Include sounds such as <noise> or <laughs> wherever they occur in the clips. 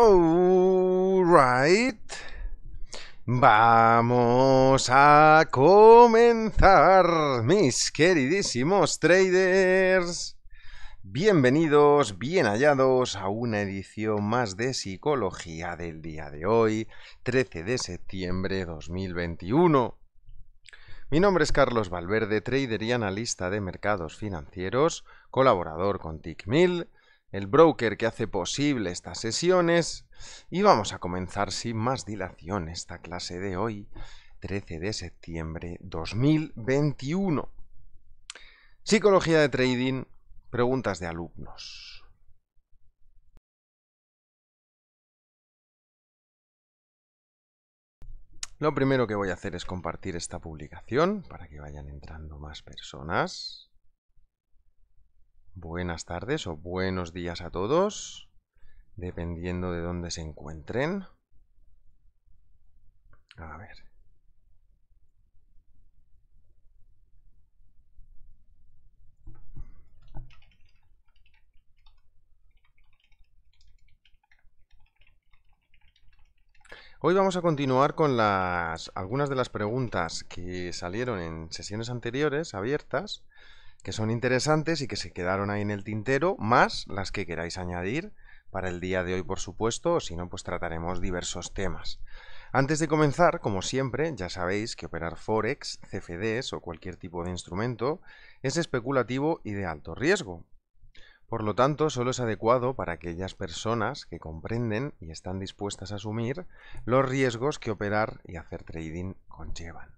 Alright. Vamos a comenzar, mis queridísimos traders. Bienvenidos, bien hallados a una edición más de Psicología del día de hoy, 13 de septiembre 2021. Mi nombre es Carlos Valverde, trader y analista de mercados financieros, colaborador con TICMIL el broker que hace posible estas sesiones. Y vamos a comenzar sin más dilación esta clase de hoy, 13 de septiembre 2021. Psicología de trading, preguntas de alumnos. Lo primero que voy a hacer es compartir esta publicación para que vayan entrando más personas buenas tardes o buenos días a todos, dependiendo de dónde se encuentren. A ver. Hoy vamos a continuar con las, algunas de las preguntas que salieron en sesiones anteriores abiertas que son interesantes y que se quedaron ahí en el tintero, más las que queráis añadir para el día de hoy, por supuesto, o si no, pues trataremos diversos temas. Antes de comenzar, como siempre, ya sabéis que operar Forex, CFDs o cualquier tipo de instrumento es especulativo y de alto riesgo. Por lo tanto, solo es adecuado para aquellas personas que comprenden y están dispuestas a asumir los riesgos que operar y hacer trading conllevan.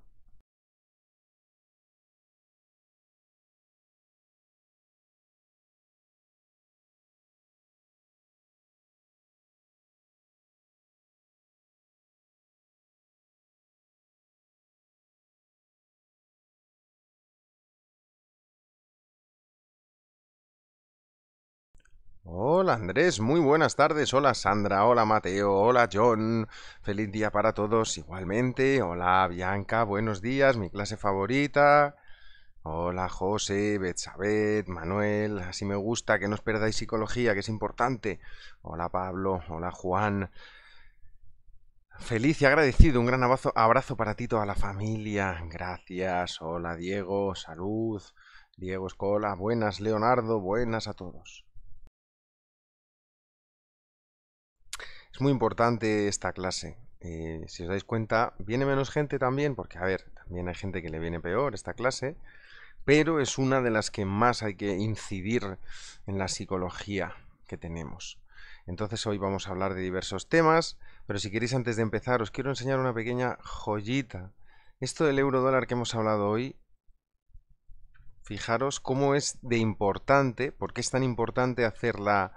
Hola Andrés, muy buenas tardes. Hola Sandra, hola Mateo, hola John. Feliz día para todos igualmente. Hola Bianca, buenos días, mi clase favorita. Hola José, Betsabet, Manuel, así me gusta, que no os perdáis psicología, que es importante. Hola Pablo, hola Juan. Feliz y agradecido, un gran abrazo, abrazo para ti, toda la familia. Gracias, hola Diego, salud. Diego Escola, buenas Leonardo, buenas a todos. Es muy importante esta clase. Eh, si os dais cuenta, viene menos gente también, porque a ver, también hay gente que le viene peor esta clase, pero es una de las que más hay que incidir en la psicología que tenemos. Entonces hoy vamos a hablar de diversos temas, pero si queréis antes de empezar os quiero enseñar una pequeña joyita. Esto del euro dólar que hemos hablado hoy, fijaros cómo es de importante, porque es tan importante hacerla,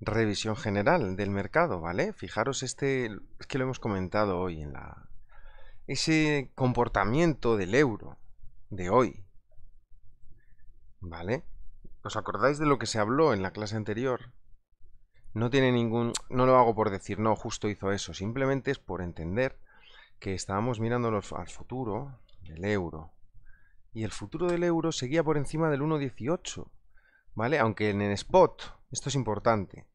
revisión general del mercado, ¿vale? Fijaros este, es que lo hemos comentado hoy en la... Ese comportamiento del euro de hoy, ¿vale? ¿Os acordáis de lo que se habló en la clase anterior? No tiene ningún... No lo hago por decir, no, justo hizo eso. Simplemente es por entender que estábamos mirando al futuro del euro. Y el futuro del euro seguía por encima del 1.18, ¿vale? Aunque en el spot esto es importante.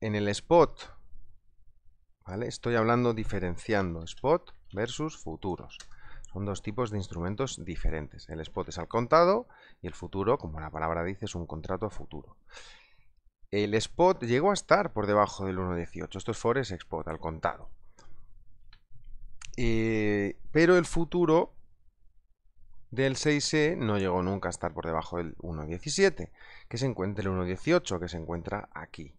En el spot, Estoy hablando diferenciando spot versus futuros. Son dos tipos de instrumentos diferentes. El spot es al contado y el futuro, como la palabra dice, es un contrato a futuro. El spot llegó a estar por debajo del 1.18. Esto es Forex Spot, al contado. Eh, pero el futuro del 6E no llegó nunca a estar por debajo del 1.17, que se encuentra el 1.18, que se encuentra aquí.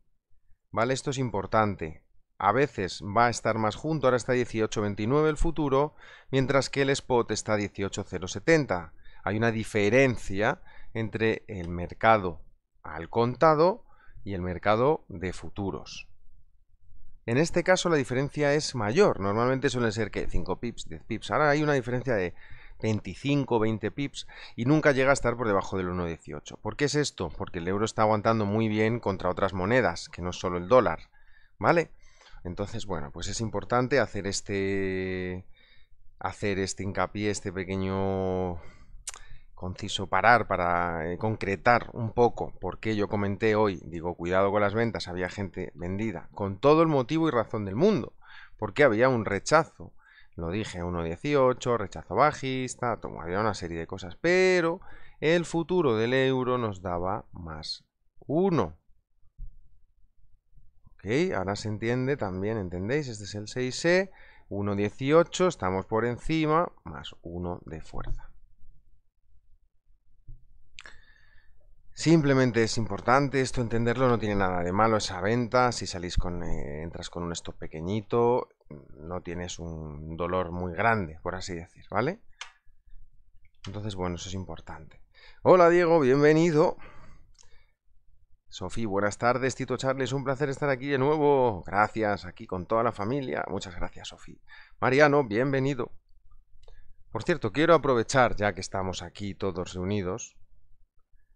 ¿Vale? Esto es importante. A veces va a estar más junto, ahora está 18.29 el futuro, mientras que el spot está 18.070. Hay una diferencia entre el mercado al contado y el mercado de futuros. En este caso la diferencia es mayor, normalmente suelen ser que 5 pips, 10 pips, ahora hay una diferencia de 25, 20 pips y nunca llega a estar por debajo del 1,18. ¿Por qué es esto? Porque el euro está aguantando muy bien contra otras monedas, que no solo el dólar, ¿vale? Entonces, bueno, pues es importante hacer este hacer este hincapié, este pequeño conciso parar para eh, concretar un poco por qué yo comenté hoy, digo, cuidado con las ventas, había gente vendida con todo el motivo y razón del mundo, porque había un rechazo lo dije 1.18, rechazo bajista, tomaría una serie de cosas, pero el futuro del euro nos daba más 1. Ok, ahora se entiende también, ¿entendéis? Este es el 6E, 1.18, estamos por encima, más 1 de fuerza. Simplemente es importante esto entenderlo, no tiene nada de malo esa venta, si salís con, eh, entras con un stop pequeñito, no tienes un dolor muy grande, por así decir, ¿vale? Entonces, bueno, eso es importante. Hola Diego, bienvenido. Sofía, buenas tardes. Tito Charles, un placer estar aquí de nuevo. Gracias, aquí con toda la familia. Muchas gracias, Sofía. Mariano, bienvenido. Por cierto, quiero aprovechar, ya que estamos aquí todos reunidos,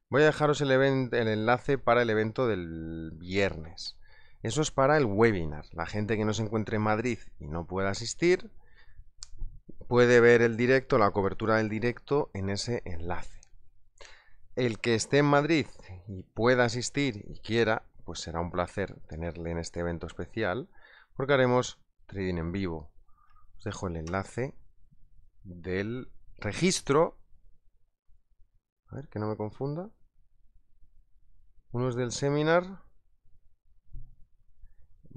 voy a dejaros el, el enlace para el evento del viernes. Eso es para el webinar. La gente que no se encuentre en Madrid y no pueda asistir puede ver el directo, la cobertura del directo en ese enlace. El que esté en Madrid y pueda asistir y quiera, pues será un placer tenerle en este evento especial porque haremos trading en vivo. Os dejo el enlace del registro. A ver, que no me confunda. Uno es del seminar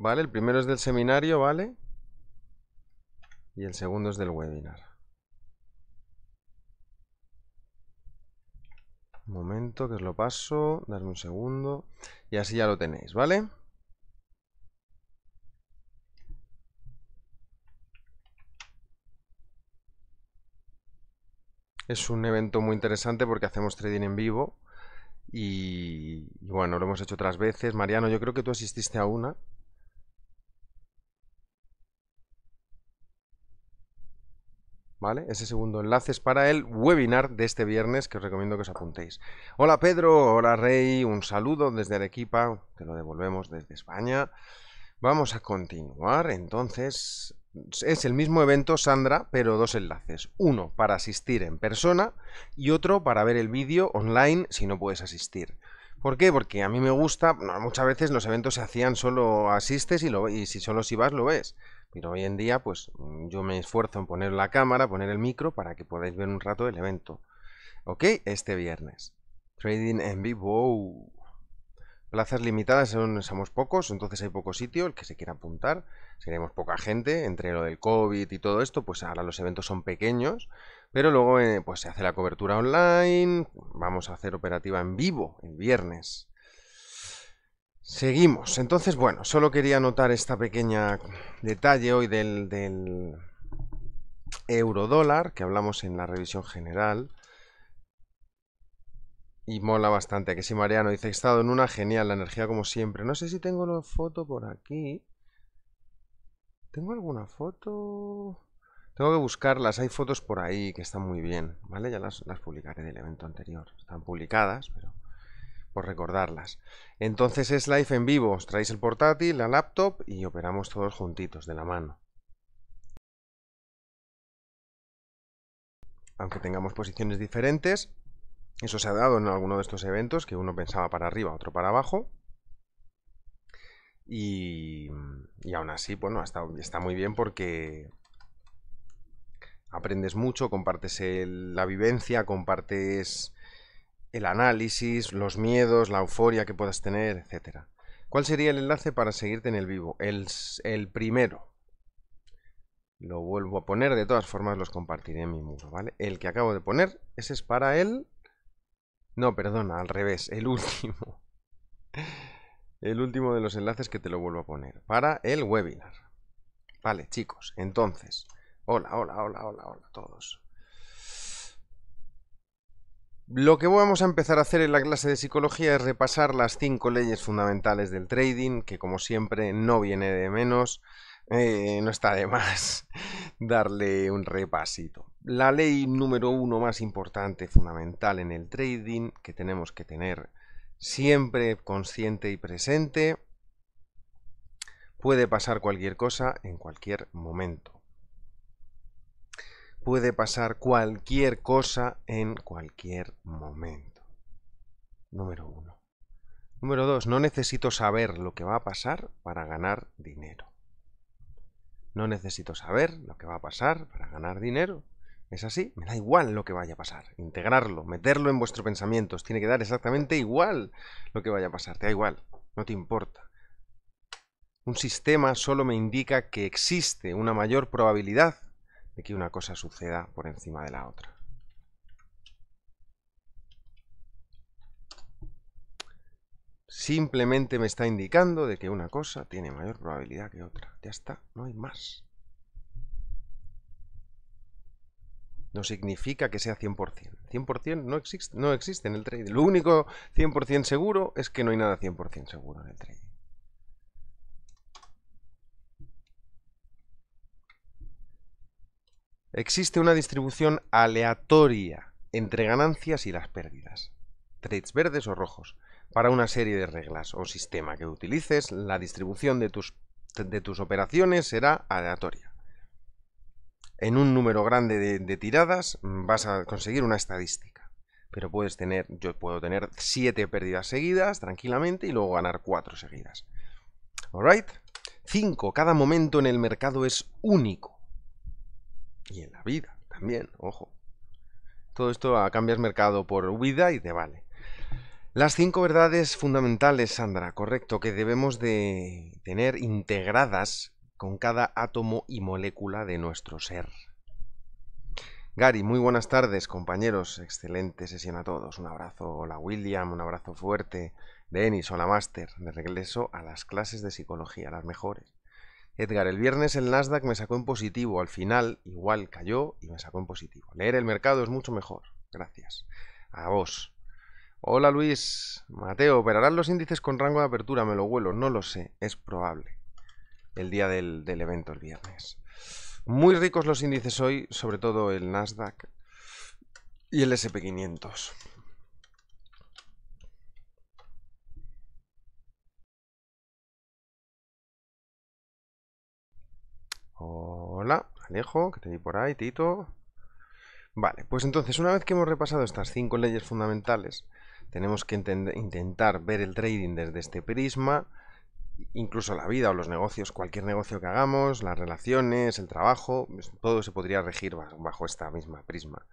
¿Vale? El primero es del seminario, ¿vale? Y el segundo es del webinar. Un momento que os lo paso, darme un segundo. Y así ya lo tenéis, ¿vale? Es un evento muy interesante porque hacemos trading en vivo. y bueno, lo hemos hecho otras veces. Mariano, yo creo que tú asististe a una. Ese segundo enlace es para el webinar de este viernes que os recomiendo que os apuntéis. Hola Pedro, hola Rey, un saludo desde Arequipa, te lo devolvemos desde España. Vamos a continuar, entonces es el mismo evento Sandra, pero dos enlaces. Uno para asistir en persona y otro para ver el vídeo online si no puedes asistir. ¿Por qué? Porque a mí me gusta, muchas veces los eventos se hacían solo asistes y, lo, y si solo si vas lo ves. Pero hoy en día, pues mm, yo me esfuerzo en poner la cámara, poner el micro para que podáis ver un rato el evento. ¿Ok? Este viernes. Trading en vivo. Plazas limitadas, somos pocos, entonces hay poco sitio, el que se quiera apuntar. Seremos poca gente, entre lo del COVID y todo esto, pues ahora los eventos son pequeños, pero luego eh, pues se hace la cobertura online, vamos a hacer operativa en vivo el viernes. Seguimos. Entonces, bueno, solo quería anotar esta pequeña detalle hoy del, del euro dólar que hablamos en la revisión general. Y mola bastante. Que si Mariano dice, he estado en una genial, la energía como siempre. No sé si tengo una foto por aquí. ¿Tengo alguna foto? Tengo que buscarlas. Hay fotos por ahí que están muy bien. ¿Vale? Ya las, las publicaré del evento anterior. Están publicadas, pero recordarlas. Entonces es live en vivo, os traéis el portátil, la laptop y operamos todos juntitos, de la mano. Aunque tengamos posiciones diferentes, eso se ha dado en alguno de estos eventos, que uno pensaba para arriba, otro para abajo. Y, aún así, bueno, está, muy bien porque, aprendes mucho, compartes la vivencia, compartes el análisis, los miedos, la euforia que puedas tener, etc. ¿Cuál sería el enlace para seguirte en el vivo? El, primero. Lo vuelvo a poner, de todas formas los compartiré en mi muro, ¿vale? El que acabo de poner, ese es para el... No, perdona, al revés, el último. <laughs> El último de los enlaces que te lo vuelvo a poner. Para el webinar. Vale, chicos, entonces... Hola, hola, hola, hola, hola a todos. Lo que vamos a empezar a hacer en la clase de psicología es repasar las cinco leyes fundamentales del trading, que como siempre no viene de menos, eh, no está de más <laughs> darle un repasito. La ley número uno más importante, fundamental en el trading, que tenemos que tener siempre consciente y presente, puede pasar cualquier cosa en cualquier momento puede pasar cualquier cosa en cualquier momento. Número uno. Número dos, no necesito saber lo que va a pasar para ganar dinero. No necesito saber lo que va a pasar para ganar dinero. ¿Es así? Me da igual lo que vaya a pasar. Integrarlo, meterlo en vuestros pensamientos. Tiene que dar exactamente igual lo que vaya a pasar. Te da igual. No te importa. Un sistema solo me indica que existe una mayor probabilidad de que una cosa suceda por encima de la otra. Simplemente me está indicando de que una cosa tiene mayor probabilidad que otra. Ya está, no hay más. no significa que sea 100%. 100% no existe, no existe en el trading. Lo único 100% seguro es que no hay nada 100% seguro en el trading. Existe una distribución aleatoria entre ganancias y las pérdidas, trades verdes o rojos, para una serie de reglas o sistema que utilices, la distribución de tus, de tus operaciones será aleatoria. En un número grande de, tiradas mm, vas a conseguir una estadística, pero puedes tener, yo puedo tener 7 pérdidas seguidas tranquilamente y luego ganar 4 seguidas. 5. Cada momento en el mercado es único y en la vida también, ojo. Todo esto a cambias mercado por vida y te vale. Las cinco verdades fundamentales, Sandra, correcto, que debemos de tener integradas con cada átomo y molécula de nuestro ser. Gary, muy buenas tardes, compañeros. Excelente sesión a todos. Un abrazo, hola William, un abrazo fuerte. Denis, hola Master. De regreso a las clases de psicología, las mejores. Edgar, el viernes el Nasdaq me sacó en positivo, al final igual cayó y me sacó en positivo. Leer el mercado es mucho mejor. Gracias. A vos. Hola Luis, Mateo, ¿operarán los índices con rango de apertura? Me lo vuelo? no lo sé, es probable. El día del, del evento, el viernes. Muy ricos los índices hoy, sobre todo el Nasdaq y el SP500. Hola, Alejo, que te vi por ahí, Tito. Vale, pues entonces una vez que hemos repasado estas cinco leyes fundamentales, tenemos que intentar ver el trading desde este prisma, incluso la vida o los negocios, cualquier negocio que hagamos, las relaciones, el trabajo, pues, todo se podría regir bajo esta misma prisma.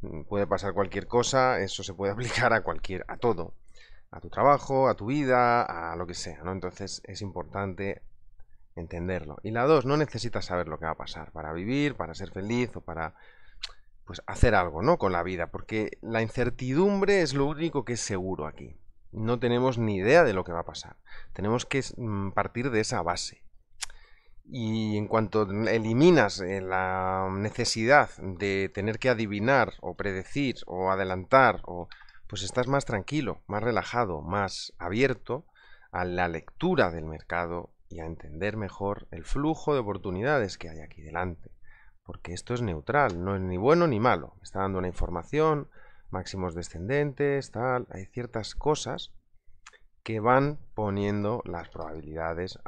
Mm, puede pasar cualquier cosa, eso se puede <laughs> aplicar a cualquier, a todo, a tu trabajo, a tu vida, a lo que sea, ¿no? Entonces es importante entenderlo. Y la dos, no necesitas saber lo que va a pasar para vivir, para ser feliz o para pues hacer algo, ¿no? Con la vida, porque la incertidumbre es lo único que es seguro aquí. No tenemos ni idea de lo que va a pasar. Tenemos que mm, partir de esa base. Y en cuanto eliminas eh, la necesidad de tener que adivinar o predecir o adelantar, o, pues estás más tranquilo, más relajado, más abierto a la lectura del mercado, y a entender mejor el flujo de oportunidades que hay aquí delante. Porque esto es neutral, no es ni bueno ni malo. está dando una información, máximos descendentes, tal. Hay ciertas cosas que van poniendo las probabilidades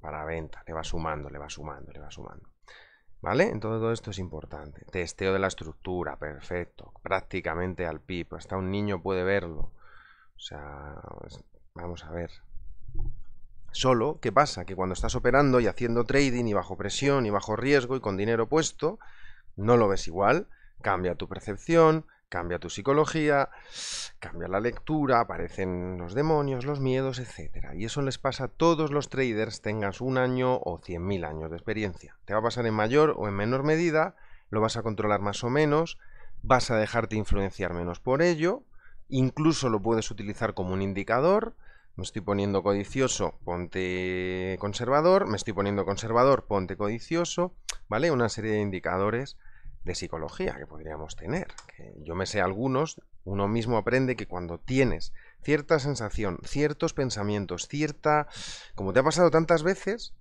para venta. Le va sumando, le va sumando, le va sumando. ¿Vale? Entonces todo esto es importante. Testeo de la estructura, perfecto. Prácticamente al pipo. Hasta un niño puede verlo. O sea, vamos a ver. Solo, ¿qué pasa? Que cuando estás operando y haciendo trading y bajo presión y bajo riesgo y con dinero puesto, no lo ves igual, cambia tu percepción, cambia tu psicología, cambia la lectura, aparecen los demonios, los miedos, etc. Y eso les pasa a todos los traders, tengas un año o 100.000 años de experiencia. Te va a pasar en mayor o en menor medida, lo vas a controlar más o menos, vas a dejarte influenciar menos por ello, incluso lo puedes utilizar como un indicador, me estoy poniendo codicioso, ponte conservador. Me estoy poniendo conservador, ponte codicioso. ¿Vale? Una serie de indicadores de psicología que podríamos tener. yo me sé algunos. Uno mismo aprende que cuando tienes cierta sensación, ciertos pensamientos, cierta... Como te ha pasado tantas veces,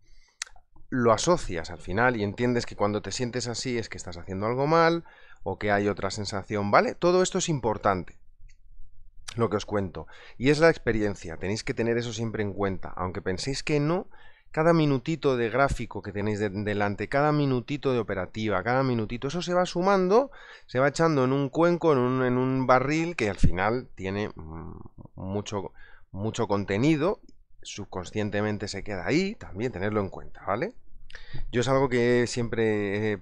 lo asocias al final y entiendes que cuando te sientes así es que estás haciendo algo mal o que hay otra sensación, ¿vale? Todo esto es importante lo que os cuento. Y es la experiencia, tenéis que tener eso siempre en cuenta. Aunque penséis que no, cada minutito de gráfico que tenéis delante, cada minutito de operativa, cada minutito, eso se va sumando, se va echando en un cuenco, en un, barril que al final tiene mm, mucho, mucho contenido, subconscientemente se queda ahí, también tenerlo en cuenta, ¿vale? Yo es algo que siempre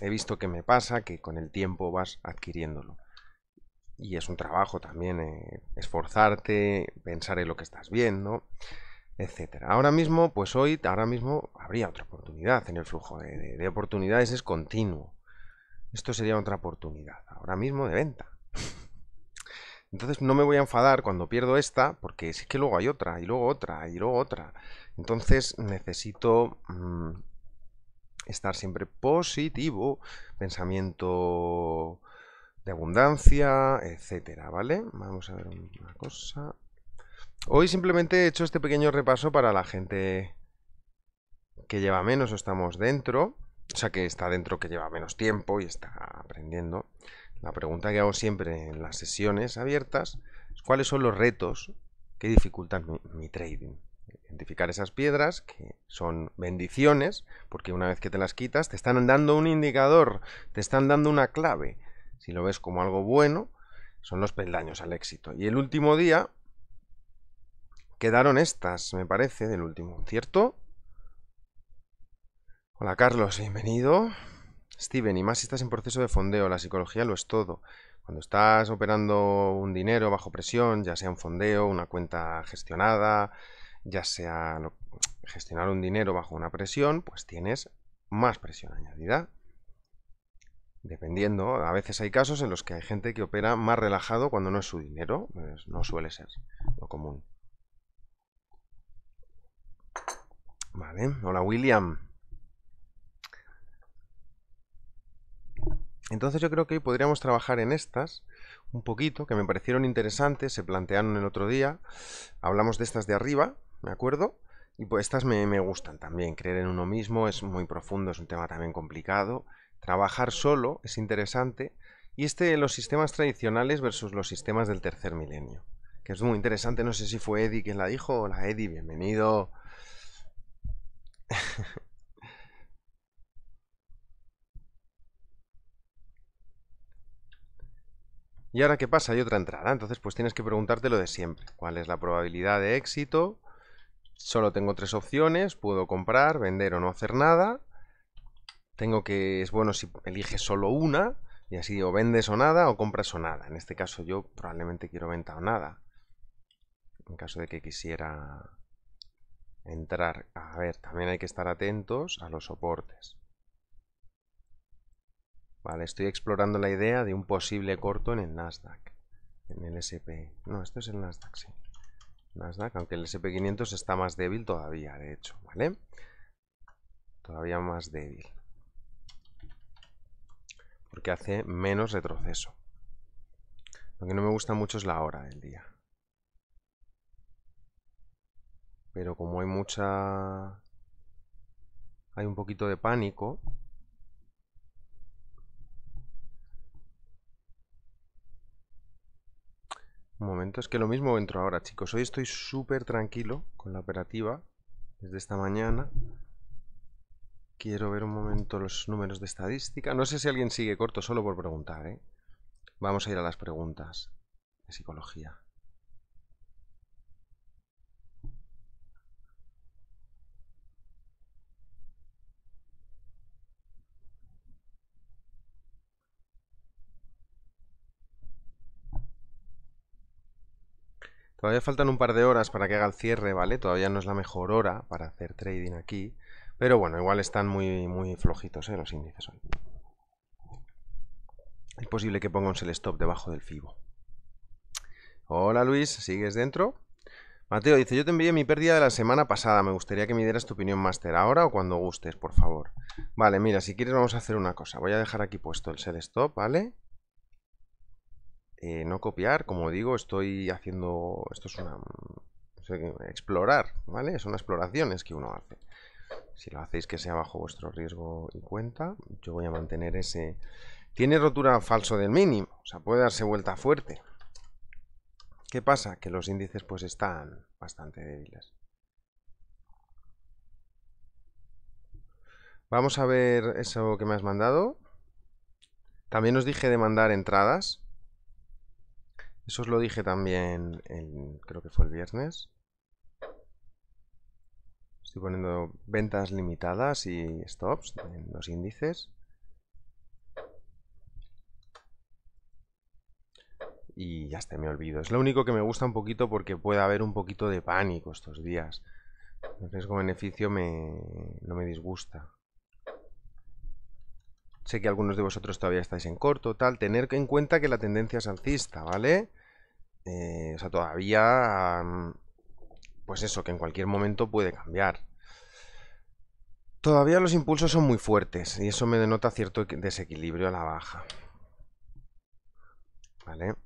he visto que me pasa, que con el tiempo vas adquiriéndolo y es un trabajo también eh, esforzarte, pensar en lo que estás viendo, etcétera. Ahora mismo, pues hoy, ahora mismo habría otra oportunidad en el flujo de, oportunidades, es continuo. Esto sería otra oportunidad, ahora mismo de venta. <laughs> Entonces no me voy a enfadar cuando pierdo esta, porque sí que luego hay otra, y luego otra, y luego otra. Entonces necesito mm, estar siempre positivo, pensamiento de abundancia, etcétera, ¿vale? Vamos a ver una cosa. Hoy simplemente he hecho este pequeño repaso para la gente que lleva menos o estamos dentro, o sea, que está dentro, que lleva menos tiempo y está aprendiendo. La pregunta que hago siempre en las sesiones abiertas es cuáles son los retos que dificultan mi, mi trading. Identificar esas piedras que son bendiciones, porque una vez que te las quitas, te están dando un indicador, te están dando una clave si lo ves como algo bueno, son los peldaños al éxito. Y el último día quedaron estas, me parece, del último, ¿cierto? Hola Carlos, bienvenido. Steven, y más si estás en proceso de fondeo, la psicología lo es todo. Cuando estás operando un dinero bajo presión, ya sea un fondeo, una cuenta gestionada, ya sea gestionar un dinero bajo una presión, pues tienes más presión añadida. Dependiendo, a veces hay casos en los que hay gente que opera más relajado cuando no es su dinero, pues no suele ser lo común. Vale, hola William. Entonces yo creo que hoy podríamos trabajar en estas un poquito, que me parecieron interesantes, se plantearon el otro día. Hablamos de estas de arriba, ¿me acuerdo? Y pues estas me gustan también. Creer en uno mismo es muy profundo, es un tema también complicado. Trabajar solo es interesante y este los sistemas tradicionales versus los sistemas del tercer milenio, que es muy interesante, no sé si fue Eddie quien la dijo, hola Eddie, bienvenido. <laughs> y ahora qué pasa, hay otra entrada, entonces pues tienes que preguntarte lo de siempre, cuál es la probabilidad de éxito, solo tengo tres opciones, puedo comprar, vender o no hacer nada, tengo que, es bueno si eliges solo una, y así o vendes o nada o compras o nada. En este caso yo probablemente quiero venta o nada. En caso de que quisiera entrar. A ver, también hay que estar atentos a los soportes. Vale, estoy explorando la idea de un posible corto en el Nasdaq. En el SP. No, esto es el Nasdaq, sí. Nasdaq, aunque el SP500 está más débil todavía, de hecho, ¿vale? Todavía más débil porque hace menos retroceso. Lo que no me gusta mucho es la hora del día. Pero como hay mucha... Hay un poquito de pánico. Un momento, es que lo mismo entro ahora, chicos. Hoy estoy súper tranquilo con la operativa desde esta mañana. Quiero ver un momento los números de estadística. No sé si alguien sigue corto, solo por preguntar. ¿eh? Vamos a ir a las preguntas de psicología. Todavía faltan un par de horas para que haga el cierre, ¿vale? Todavía no es la mejor hora para hacer trading aquí. Pero bueno, igual están muy, muy flojitos ¿eh? los índices hoy. Es posible que ponga un sell stop debajo del FIBO. Hola Luis, ¿sigues dentro? Mateo dice, yo te envié mi pérdida de la semana pasada, me gustaría que me dieras tu opinión máster ahora o cuando gustes, por favor. Vale, mira, si quieres vamos a hacer una cosa, voy a dejar aquí puesto el sell stop, ¿vale? Eh, no copiar, como digo, estoy haciendo, esto es una, mm, explorar, ¿vale? Son exploraciones que uno hace. Si lo hacéis que sea bajo vuestro riesgo y cuenta, yo voy a mantener ese... Tiene rotura falso del mínimo, o sea, puede darse vuelta fuerte. ¿Qué pasa? Que los índices pues están bastante débiles. Vamos a ver eso que me has mandado. También os dije de mandar entradas. Eso os lo dije también, creo que fue el viernes. Estoy poniendo ventas limitadas y stops en los índices. Y ya está, me olvido. Es lo único que me gusta un poquito porque puede haber un poquito de pánico estos días. El riesgo-beneficio me, no me disgusta. Sé que algunos de vosotros todavía estáis en corto, tal. Tener en cuenta que la tendencia es alcista, ¿vale? Eh, o sea, todavía mm, pues eso, que en cualquier momento puede cambiar. Todavía los impulsos son muy fuertes y eso me denota cierto desequilibrio a la baja. ¿Vale?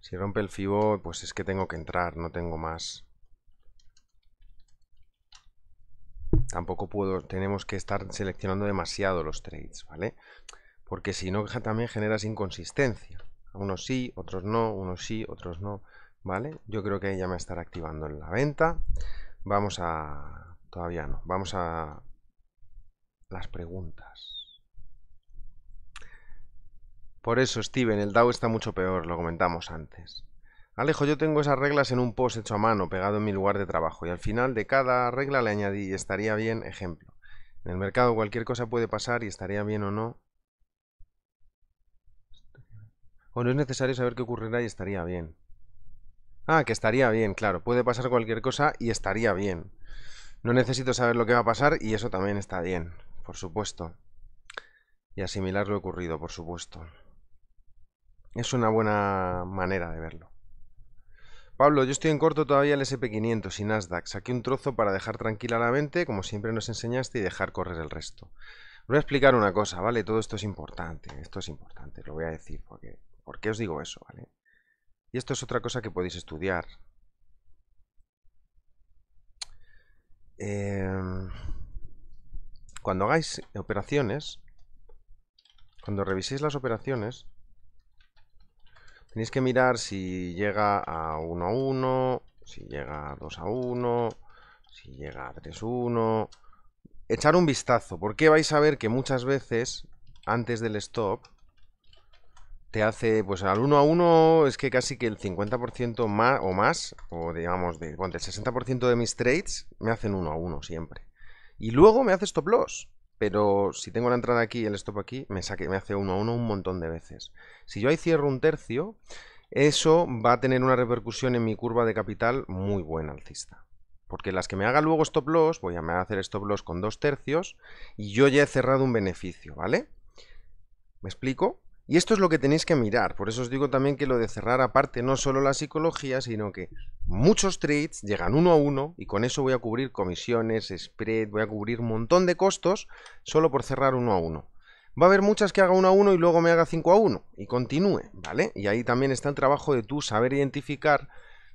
Si rompe el FIBO, pues es que tengo que entrar, no tengo más. Tampoco puedo, tenemos que estar seleccionando demasiado los trades, ¿vale? Porque si no, también generas inconsistencia. Unos sí, otros no, unos sí, otros no. ¿vale? Yo creo que ahí ya me estará activando en la venta. Vamos a... todavía no. Vamos a las preguntas. Por eso, Steven, el DAO está mucho peor, lo comentamos antes. Alejo, yo tengo esas reglas en un post hecho a mano, pegado en mi lugar de trabajo, y al final de cada regla le añadí, estaría bien, ejemplo. En el mercado cualquier cosa puede pasar y estaría bien o no. O no es necesario saber qué ocurrirá y estaría bien. Ah, que estaría bien, claro. Puede pasar cualquier cosa y estaría bien. No necesito saber lo que va a pasar y eso también está bien, por supuesto. Y asimilar lo ocurrido, por supuesto. Es una buena manera de verlo. Pablo, yo estoy en corto todavía el SP500 y Nasdaq. Saqué un trozo para dejar tranquila la mente, como siempre nos enseñaste, y dejar correr el resto. Voy a explicar una cosa, ¿vale? Todo esto es importante, esto es importante, lo voy a decir, porque ¿por qué os digo eso, ¿vale? Y esto es otra cosa que podéis estudiar. Em, cuando hagáis operaciones, cuando reviséis las operaciones, tenéis que mirar si llega a 1 a 1, si llega a 2 a 1, si llega a 3 a 1. Echar un vistazo, porque vais a ver que muchas veces, antes del stop, te hace, pues al 1 a 1 es que casi que el 50% más o más, o digamos, de, bueno, el 60% de mis trades me hacen uno a uno siempre. Y luego me hace stop loss. Pero si tengo la entrada aquí y el stop aquí, me, saque, me hace uno a uno un montón de veces. Si yo ahí cierro un tercio, eso va a tener una repercusión en mi curva de capital muy buena alcista. Porque las que me haga luego stop loss, voy a, hacer stop loss con dos tercios y yo ya he cerrado un beneficio, ¿vale? ¿Me explico? Y esto es lo que tenéis que mirar, por eso os digo también que lo de cerrar aparte no solo la psicología, sino que muchos trades llegan uno a uno y con eso voy a cubrir comisiones, spread, voy a cubrir un montón de costos solo por cerrar uno a uno. Va a haber muchas que haga uno a uno y luego me haga cinco a uno, y continúe, ¿vale? Y ahí también está el trabajo de tú saber identificar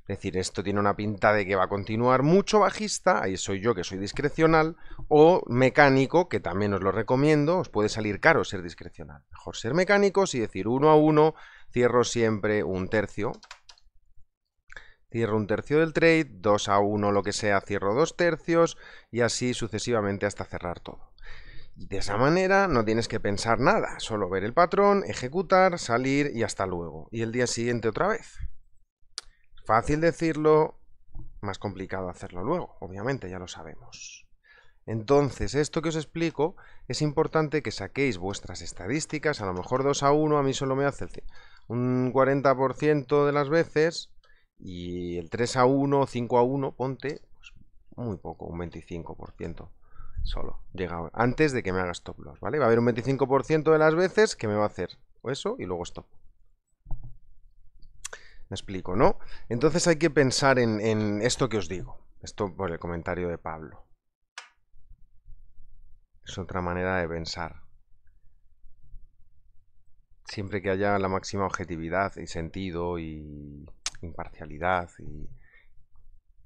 es decir, esto tiene una pinta de que va a continuar mucho bajista, ahí soy yo que soy discrecional, o mecánico, que también os lo recomiendo, os puede salir caro ser discrecional. Mejor ser mecánico, y decir uno a uno, cierro siempre un tercio, cierro un tercio del trade, dos a uno lo que sea, cierro dos tercios y así sucesivamente hasta cerrar todo. de esa manera no tienes que pensar nada, solo ver el patrón, ejecutar, salir y hasta luego. Y el día siguiente otra vez. Fácil decirlo, más complicado hacerlo luego, obviamente, ya lo sabemos. Entonces, esto que os explico, es importante que saquéis vuestras estadísticas, a lo mejor 2 a 1, a mí solo me hace un 40% de las veces, y el 3 a 1, 5 a 1, ponte, pues, muy poco, un 25% solo, Llegado antes de que me haga stop loss, ¿vale? Va a haber un 25% de las veces que me va a hacer eso y luego stop. Me explico, ¿no? Entonces hay que pensar en, esto que os digo. Esto por el comentario de Pablo. Es otra manera de pensar. Siempre que haya la máxima objetividad y sentido y imparcialidad y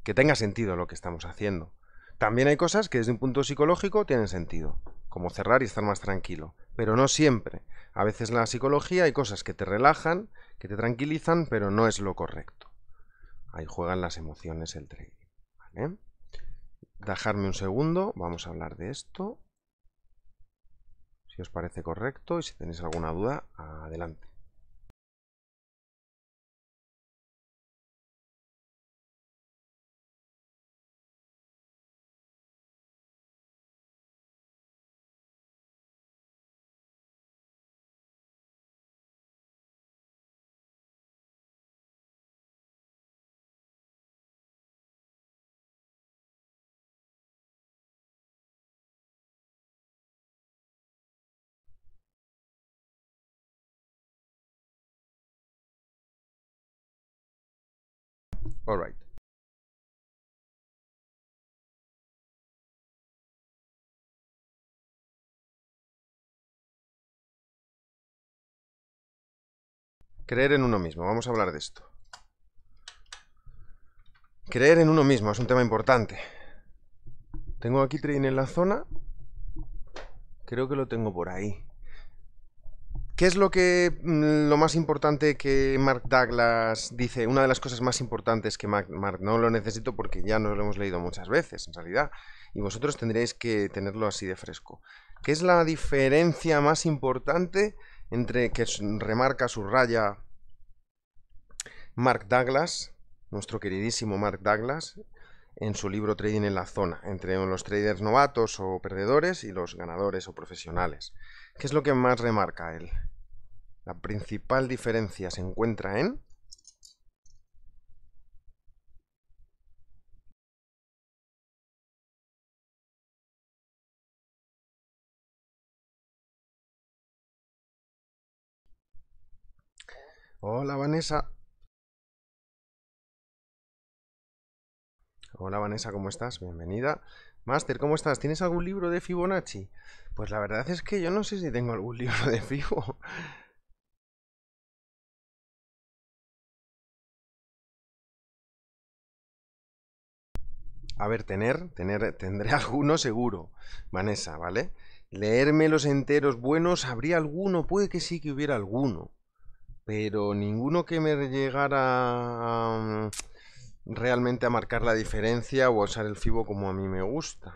que tenga sentido lo que estamos haciendo. También hay cosas que desde un punto psicológico tienen sentido, como cerrar y estar más tranquilo, pero no siempre. A veces la psicología hay cosas que te relajan que te tranquilizan, pero no es lo correcto. Ahí juegan las emociones el trading. ¿vale? Dejarme un segundo, vamos a hablar de esto. Si os parece correcto y si tenéis alguna duda, adelante. Alright. Creer en uno mismo, vamos a hablar de esto. Creer en uno mismo es un tema importante. Tengo aquí trading en la zona. Creo que lo tengo por ahí. ¿Qué es lo que mm, lo más importante que Mark Douglas dice? Una de las cosas más importantes que Mark, no lo necesito porque ya nos lo hemos leído muchas veces, en realidad, y vosotros tendréis que tenerlo así de fresco. ¿Qué es la diferencia más importante entre que remarca, raya Mark Douglas, nuestro queridísimo Mark Douglas, en su libro Trading en la Zona, entre los traders novatos o perdedores y los ganadores o profesionales? ¿Qué es lo que más remarca él? La principal diferencia se encuentra en Hola Vanessa. Hola Vanessa, ¿cómo estás? Bienvenida. Master, ¿cómo estás? ¿Tienes algún libro de Fibonacci? Pues la verdad es que yo no sé si tengo algún <laughs> libro de Fibonacci. A ver, tener, tener, tendré <laughs> alguno seguro, Vanessa, ¿vale? Leerme los enteros buenos, habría alguno, puede que sí que hubiera alguno, pero ninguno que me llegara mm, realmente a marcar la diferencia o a usar el FIBO como a mí me gusta.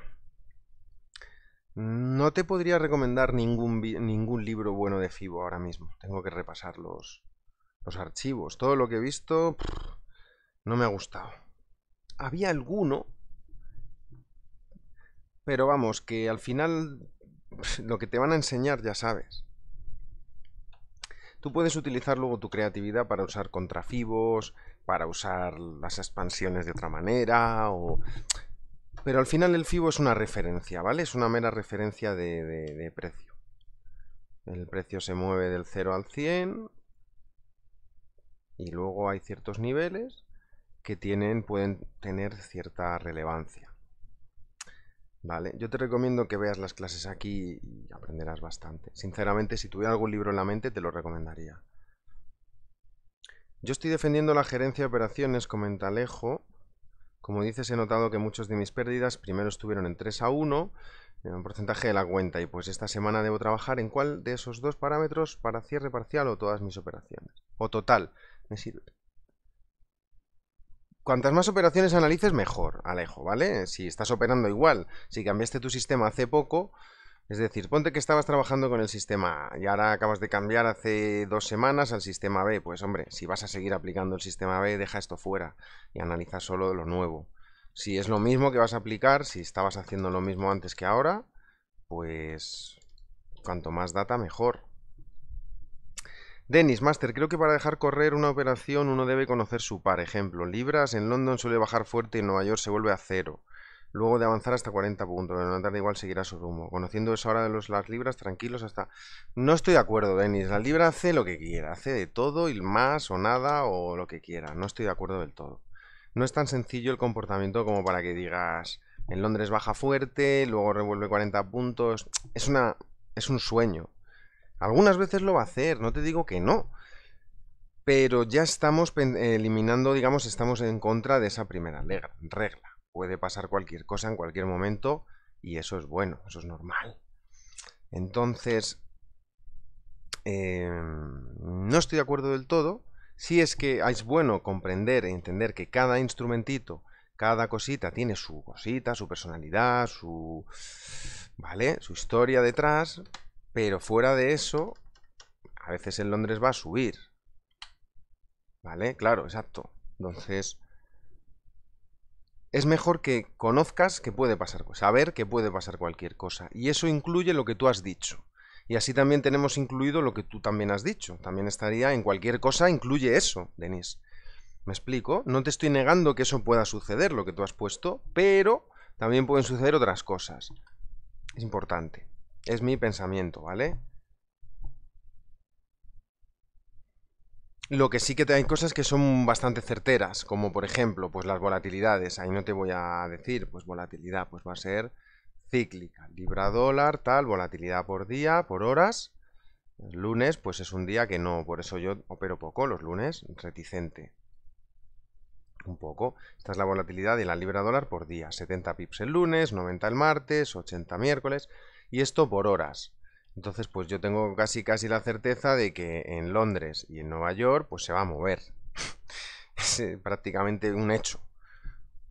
No te podría recomendar ningún, ningún libro bueno de FIBO ahora mismo. Tengo que repasar los, los archivos. Todo lo que he visto no me ha gustado. Había alguno pero vamos, que al final <laughs> lo que te van a enseñar ya sabes. Tú puedes utilizar luego tu creatividad para usar contrafibos, para usar las expansiones de otra manera, <tsk> Pero al final el FIBO es una referencia, ¿vale? Es una mera referencia de, precio. El precio se mueve del 0 al 100 y luego hay ciertos niveles que tienen, pueden tener cierta relevancia. ¿Vale? Yo te recomiendo que veas las clases aquí y aprenderás bastante. Sinceramente, si tuviera algún libro en la mente, te lo recomendaría. Yo estoy defendiendo la gerencia de operaciones, comenta Alejo. Como dices, he notado que muchos de mis pérdidas primero estuvieron en 3 a 1, en un porcentaje de la cuenta, y pues esta semana debo trabajar en cuál de esos dos parámetros para cierre parcial o todas mis operaciones. O total, me sirve. Cuantas más operaciones analices, mejor, Alejo, ¿vale? Si estás operando igual, si cambiaste tu sistema hace poco, es decir, ponte que estabas trabajando con el sistema A y ahora acabas de cambiar hace dos semanas al sistema B, pues hombre, si vas a seguir aplicando el sistema B, deja esto fuera y analiza solo lo nuevo. Si es lo mismo que vas a aplicar, si estabas haciendo lo mismo antes que ahora, pues cuanto más data mejor. Dennis, Master, creo que para dejar correr una operación uno debe conocer su par. Ejemplo, Libras en London suele bajar fuerte y en Nueva York se vuelve a cero. Luego de avanzar hasta 40 puntos, en la tarde igual seguirá su rumbo. Conociendo esa hora de los, las libras, tranquilos hasta... No estoy de acuerdo, Denis. La libra hace lo que quiera. Hace de todo y más o nada o lo que quiera. No estoy de acuerdo del todo. No es tan sencillo el comportamiento como para que digas... En Londres baja fuerte, luego revuelve 40 puntos. Es una... Es un sueño. Algunas veces lo va a hacer, no te digo que no. Pero ya estamos eliminando, digamos, estamos en contra de esa primera regla. Puede pasar cualquier cosa en cualquier momento y eso es bueno, eso es normal. Entonces, em, no estoy de acuerdo del todo. Si es que es bueno comprender e entender que cada instrumentito, cada cosita tiene su cosita, su personalidad, su... ¿Vale? Su historia detrás, pero fuera de eso, a veces en Londres va a subir. ¿Vale? Claro, exacto. Entonces, es mejor que conozcas que puede pasar, saber que puede pasar cualquier cosa. Y eso incluye lo que tú has dicho. Y así también tenemos incluido lo que tú también has dicho. También estaría en cualquier cosa, incluye eso, Denis. ¿Me explico? No te estoy negando que eso pueda suceder, lo que tú has puesto, pero también pueden suceder otras cosas. Es importante. Es mi pensamiento, ¿vale? Lo que sí que hay cosas que son bastante certeras, como por ejemplo, pues las volatilidades. Ahí no te voy a decir, pues volatilidad, pues va a ser cíclica. Libra dólar, tal, volatilidad por día, por horas. El lunes, pues es un día que no, por eso yo opero poco los lunes, reticente. Un poco. Esta es la volatilidad de la libra dólar por día. 70 pips el lunes, 90 el martes, 80 miércoles y esto por horas. Entonces, pues yo tengo casi casi la certeza de que en Londres y en Nueva York, pues se va a mover. <laughs> es eh, prácticamente un hecho.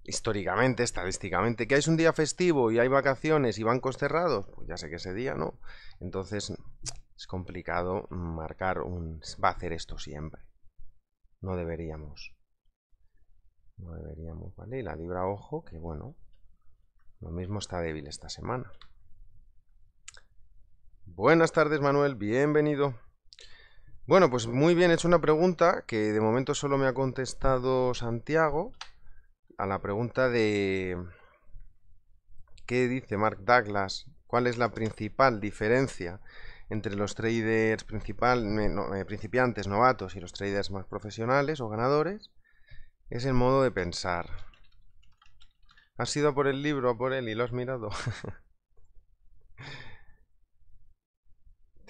Históricamente, estadísticamente, que es un día festivo y hay vacaciones y bancos cerrados, pues ya sé que ese día no. Entonces, es complicado marcar un... va a hacer esto siempre. No deberíamos. No deberíamos, ¿vale? Y la libra ojo, que bueno, lo mismo está débil esta semana. Buenas tardes, Manuel, bienvenido. Bueno, pues muy bien, he hecho una pregunta que de momento solo me ha contestado Santiago a la pregunta de ¿qué dice Mark Douglas? ¿Cuál es la principal diferencia entre los traders principal, eh, principiantes, novatos y los traders más profesionales o ganadores? Es el modo de pensar. ¿Has ido por el libro, a por él y lo has mirado? <laughs>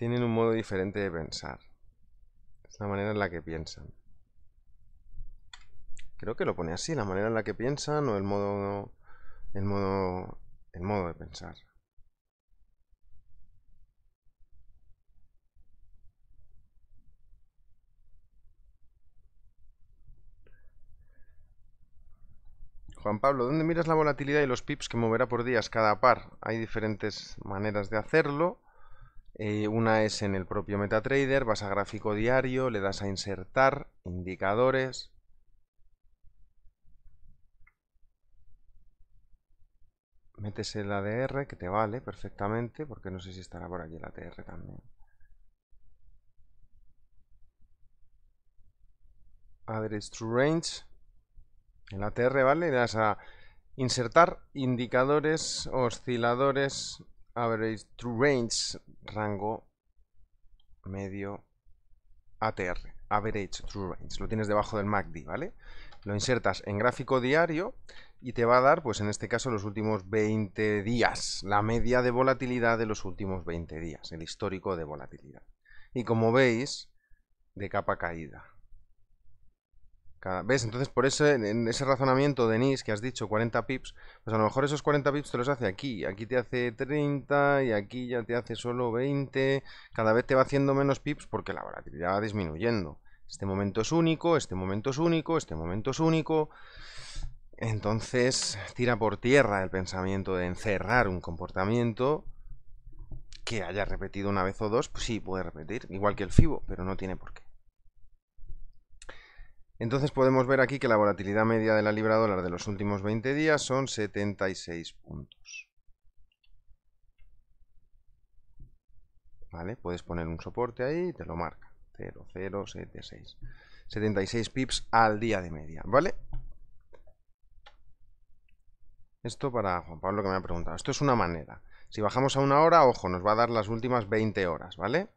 Tienen un modo diferente de pensar. Es la manera en la que piensan. Creo que lo pone así, la manera en la que piensan o el modo el modo el modo de pensar. Juan Pablo, ¿dónde miras la volatilidad y los pips que moverá por días cada par? Hay diferentes maneras de hacerlo. Eh, una es en el propio MetaTrader, vas a gráfico diario, le das a insertar, indicadores. Metes el ADR, que te vale perfectamente, porque no sé si estará por aquí el ATR también. Average True Range. El ATR, ¿vale? Le das a insertar indicadores, osciladores average true range rango medio ATR average true range lo tienes debajo del MACD vale lo insertas en gráfico diario y te va a dar pues en este caso los últimos 20 días la media de volatilidad de los últimos 20 días el histórico de volatilidad y como veis de capa caída ¿Ves? Entonces, por ese razonamiento, NIS que has dicho 40 pips, pues a lo mejor esos 40 pips te los hace aquí. Aquí te hace 30 y aquí ya te hace solo 20. Cada vez te va haciendo menos pips porque la volatilidad va disminuyendo. Este momento es único, este momento es único, este momento es único. Entonces, tira por tierra el pensamiento de encerrar un comportamiento que haya repetido una vez o dos. Pues sí, puede repetir, igual que el FIBO, pero no tiene por qué. Entonces podemos ver aquí que la volatilidad media de la libra dólar de los últimos 20 días son 76 puntos. ¿Vale? Puedes poner un soporte ahí y te lo marca. 0076. 76 pips al día de media, ¿vale? Esto para Juan Pablo que me ha preguntado. Esto es una manera. Si bajamos a una hora, ojo, nos va a dar las últimas 20 horas, ¿vale?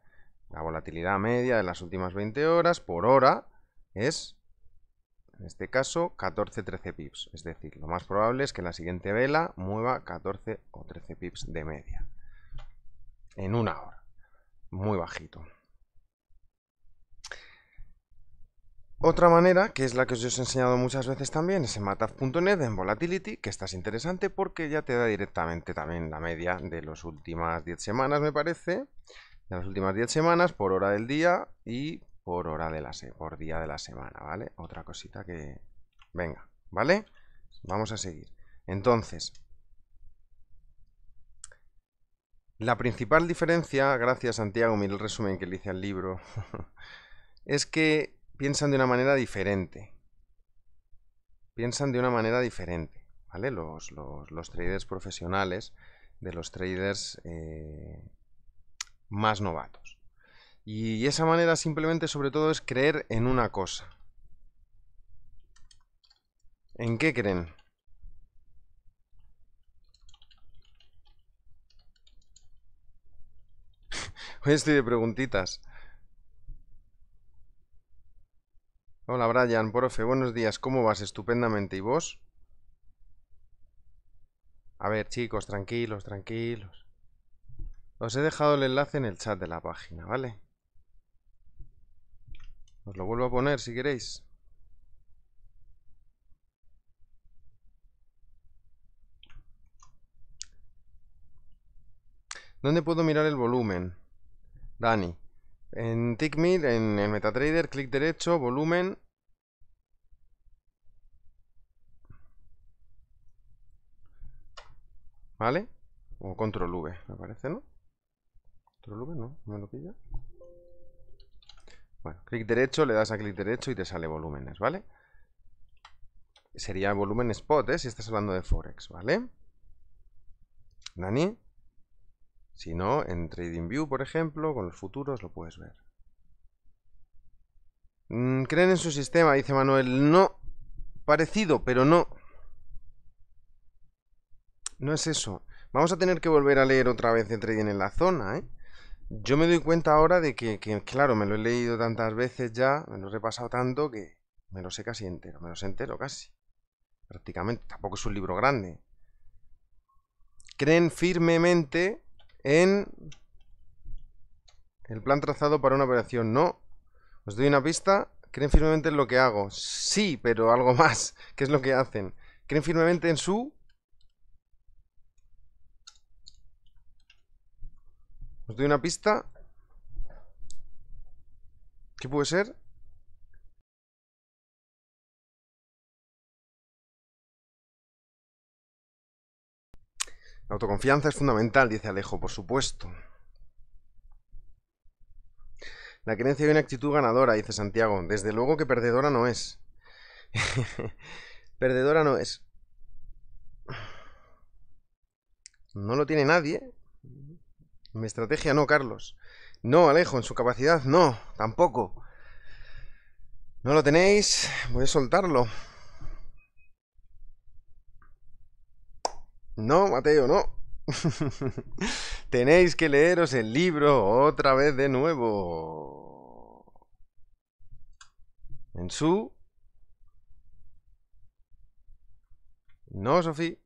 La volatilidad media de las últimas 20 horas por hora es en este caso 14-13 pips, es decir, lo más probable es que la siguiente vela mueva 14 o 13 pips de media en una hora, muy bajito. Otra manera, que es la que os he enseñado muchas veces también, es en mataf.net, en Volatility, que esta es interesante porque ya te da directamente también la media de las últimas 10 semanas, me parece, de las últimas 10 semanas por hora del día y por hora de la por día de la semana, ¿vale? Otra cosita que... Venga, ¿vale? Vamos a seguir. Entonces, la principal diferencia, gracias Santiago, mira el resumen que le hice al libro, <laughs> es que piensan de una manera diferente. Piensan de una manera diferente, ¿vale? Los, traders profesionales de los traders eh, más novatos. Y esa manera simplemente sobre todo es creer en una cosa. ¿En qué creen? <laughs> Hoy estoy de preguntitas. Hola Brian, profe, buenos días, ¿cómo vas? Estupendamente, ¿y vos? A ver, chicos, tranquilos, tranquilos. Os he dejado el enlace en el chat de la página, ¿vale? Os lo vuelvo a poner si queréis. ¿Dónde puedo mirar el volumen? Dani. En TickMeet, en, el MetaTrader, clic derecho, volumen. ¿Vale? O control V, me parece, ¿no? Control V, no, no me lo pilla clic derecho, le das a clic derecho y te sale volúmenes, ¿vale? Sería volumen spot, ¿eh? Si estás hablando de Forex, ¿vale? ¿Nani? Si no, en TradingView, por ejemplo, con los futuros lo puedes ver. Mm, ¿Creen en su sistema? Dice Manuel. No. Parecido, pero no. No es eso. Vamos a tener que volver a leer otra vez de trading en la zona, ¿eh? Yo me doy cuenta ahora de que, claro, me lo he leído tantas veces ya, me lo he repasado tanto que me lo sé casi entero, me lo sé entero casi. Prácticamente, tampoco es un libro grande. Creen firmemente en el plan trazado para una operación. No, os doy una pista. Creen firmemente en lo que hago. Sí, pero algo <laughs> más. ¿Qué es lo que hacen? Creen firmemente en su Os doy una pista. ¿Qué puede ser? La autoconfianza es fundamental, dice Alejo, por supuesto. La creencia de una actitud ganadora, dice Santiago. Desde luego que perdedora no es. <laughs> perdedora no es. No lo tiene nadie, mi estrategia no, Carlos. No, Alejo, en su capacidad no, tampoco. No lo tenéis, voy a soltarlo. No, Mateo, no. <laughs> tenéis que leeros el libro otra vez de nuevo. En su... No, Sofía.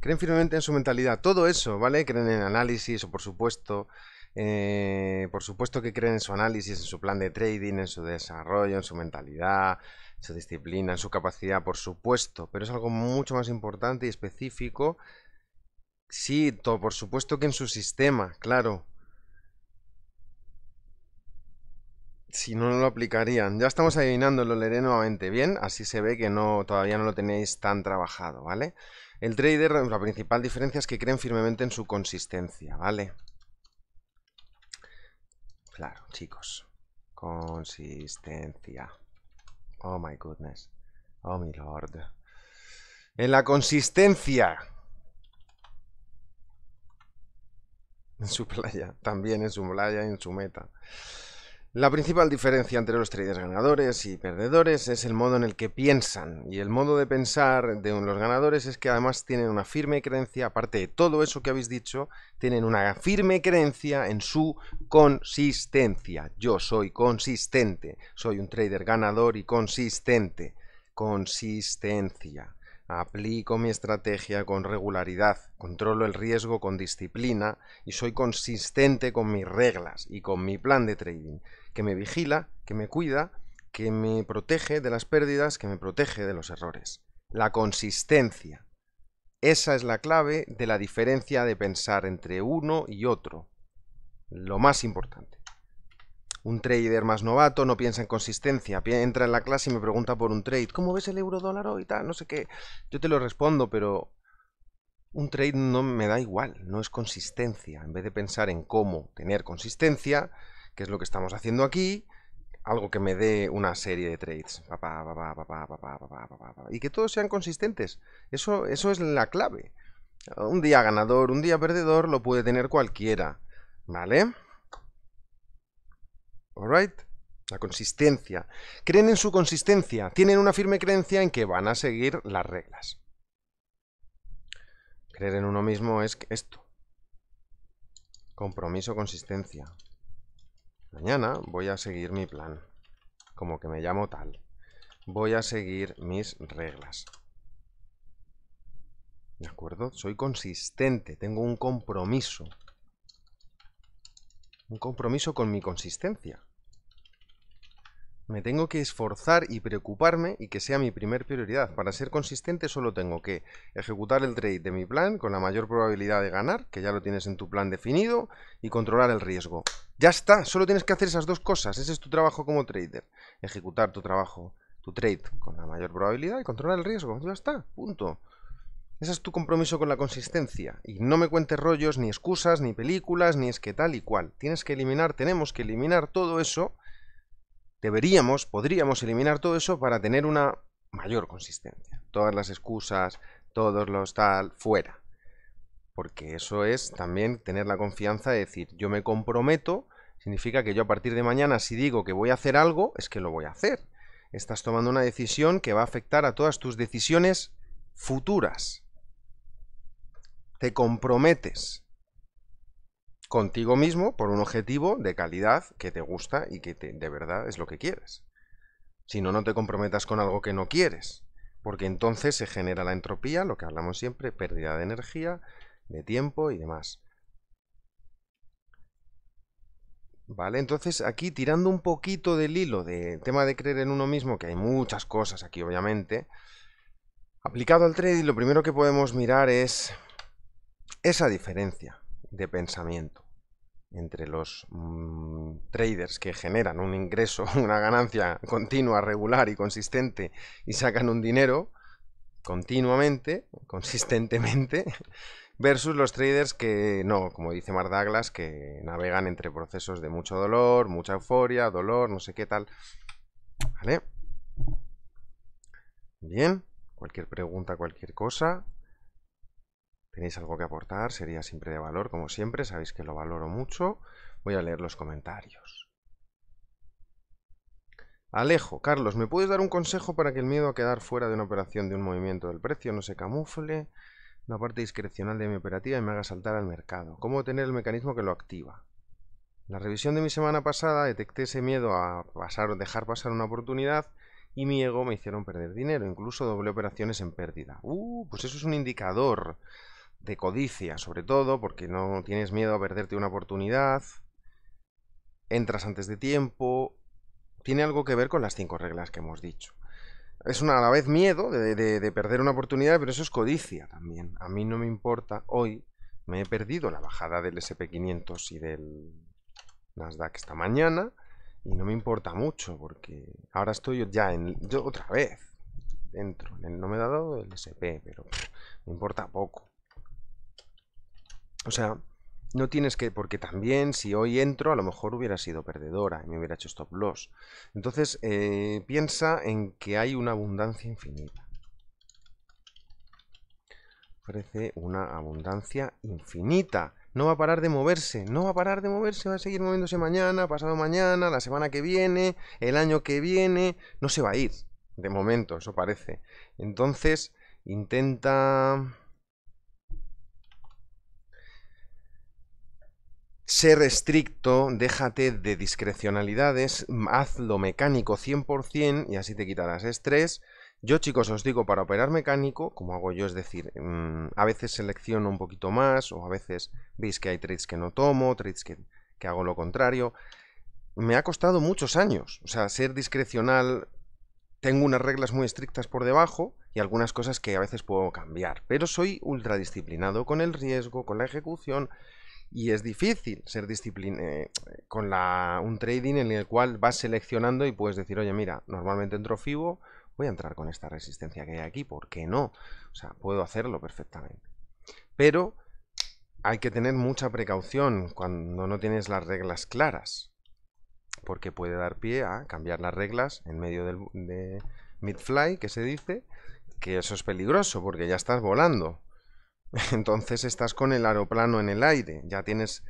Creen firmemente en su mentalidad. Todo eso, ¿vale? Creen en análisis, o por supuesto. Eh, por supuesto que creen en su análisis, en su plan de trading, en su desarrollo, en su mentalidad, en su disciplina, en su capacidad, por supuesto. Pero es algo mucho más importante y específico. Sí, todo, por supuesto que en su sistema, claro. Si no, no lo aplicarían. Ya estamos adivinando, lo leeré nuevamente. Bien, así se ve que no, todavía no lo tenéis tan trabajado, ¿vale? El trader, la principal diferencia es que creen firmemente en su consistencia, ¿vale? Claro, chicos. Consistencia. Oh my goodness. Oh my lord. En la consistencia. En su <laughs> playa. También en su playa y en su meta. La principal diferencia entre los traders ganadores y perdedores es el modo en el que piensan, y el modo de pensar de los ganadores es que además tienen una firme creencia, aparte de todo eso que habéis dicho, tienen una firme creencia en su consistencia. Yo soy consistente, soy un trader ganador y consistente. Consistencia. Aplico mi estrategia con regularidad, controlo el riesgo con disciplina y soy consistente con mis reglas y con mi plan de trading, que me vigila, que me cuida, que me protege de las pérdidas, que me protege de los errores. La consistencia. Esa es la clave de la diferencia de pensar entre uno y otro. Lo más importante un trader más novato, no piensa en consistencia, entra en la clase y me pregunta por un trade, ¿cómo ves el euro dólar hoy? Tal, no sé qué. Yo te lo respondo, pero un trade no me da igual, no es consistencia. En vez de pensar en cómo tener consistencia, que es lo que estamos haciendo aquí, algo que me dé una serie de trades. Y que todos sean consistentes. Eso, eso es la clave. Un día ganador, un día perdedor, lo puede tener cualquiera. ¿Vale? Alright. La consistencia. Creen en su consistencia. Tienen una firme creencia en que van a seguir las reglas. Creer en uno mismo es esto. Compromiso, consistencia. Mañana voy a seguir mi plan. Como que me llamo tal. Voy a seguir mis reglas. ¿De acuerdo? Soy consistente. Tengo un compromiso. Un compromiso con mi consistencia. Me tengo que esforzar y preocuparme y que sea mi primer prioridad. Para ser consistente solo tengo que ejecutar el trade de mi plan con la mayor probabilidad de ganar, que ya lo tienes en tu plan definido, y controlar el riesgo. Ya está, solo tienes que hacer esas dos cosas. Ese es tu trabajo como trader. Ejecutar tu trabajo, tu trade con la mayor probabilidad y controlar el riesgo. Ya está, punto. Ese es tu compromiso con la consistencia. Y no me cuentes rollos, ni excusas, ni películas, ni es que tal y cual. Tienes que eliminar, tenemos que eliminar todo eso deberíamos, podríamos eliminar todo eso para tener una mayor consistencia. Todas las excusas, todos los tal, fuera. Porque eso es también tener la confianza de decir, yo me comprometo, significa que yo a partir de mañana si digo que voy a hacer algo, es que lo voy a hacer. Estás tomando una decisión que va a afectar a todas tus decisiones futuras. Te comprometes contigo mismo por un objetivo de calidad que te gusta y que de verdad es lo que quieres. Si no, no te comprometas con algo que no quieres, porque entonces se genera la entropía, lo que hablamos siempre, pérdida de energía, de tiempo y demás. ¿Vale? Entonces aquí tirando un poquito del hilo del tema de creer en uno mismo, que hay muchas cosas aquí obviamente, aplicado al trading lo primero que podemos mirar es esa diferencia de pensamiento entre los mm, traders que generan un ingreso, <laughs> una ganancia continua, regular y consistente y sacan un dinero continuamente, <laughs> consistentemente, <laughs> versus los traders que no, como dice Mark Douglas, que navegan entre procesos de mucho dolor, mucha euforia, dolor, no sé qué tal. ¿Vale? Bien, cualquier pregunta, cualquier cosa, tenéis algo que aportar, sería siempre de valor, como siempre, sabéis que lo valoro mucho. Voy a leer los comentarios. Alejo, Carlos, ¿me puedes dar un consejo para que el miedo a quedar fuera de una operación de un movimiento del precio no se camufle? la parte discrecional de mi operativa y me haga saltar al mercado. ¿Cómo tener el mecanismo que lo activa? La revisión de mi semana pasada detecté ese miedo a pasar, dejar pasar una oportunidad y mi ego me hicieron perder dinero, incluso doble operaciones en pérdida. Uh, pues eso es un indicador de codicia, sobre todo, porque no tienes miedo a perderte una oportunidad, entras antes de tiempo, tiene algo que ver con las cinco reglas que hemos dicho. Es una, a la vez miedo de, perder una oportunidad, pero eso es codicia también. A mí no me importa, hoy me he perdido la bajada del SP500 y del Nasdaq esta mañana, y no me importa mucho, porque ahora estoy ya en, yo otra vez dentro. No me he dado el SP, pero me importa poco. O sea, no tienes que, porque también si hoy entro, a lo mejor hubiera sido perdedora y me hubiera hecho stop loss. Entonces, eh, piensa en que hay una abundancia infinita. Ofrece una abundancia infinita. No va a parar de moverse, no va a parar de moverse, va a seguir moviéndose mañana, pasado mañana, la semana que viene, el año que viene. No se va a ir, de momento, eso parece. Entonces, intenta Ser estricto, déjate de discrecionalidades, mm, hazlo mecánico 100% y así te quitarás estrés. Yo chicos os digo, para operar mecánico, como hago yo, es decir, mm, a veces selecciono un poquito más o a veces veis que hay trades que no tomo, trades que, que hago lo contrario. Me ha costado muchos años, o sea, ser discrecional, tengo unas reglas muy estrictas por debajo y algunas cosas que a veces puedo cambiar, pero soy ultradisciplinado con el riesgo, con la ejecución, y es difícil ser disciplinado eh, con un trading en el cual vas seleccionando y puedes decir, oye, mira, normalmente entro FIBO, voy a entrar con esta resistencia que hay aquí, ¿por qué no? O sea, puedo hacerlo perfectamente. Pero hay que tener mucha precaución cuando no tienes las reglas claras, porque puede dar pie a cambiar las reglas en medio del, de mid-fly, que se dice, que eso es peligroso, porque ya estás volando. <laughs> entonces estás con el aeroplano en el aire, ya tienes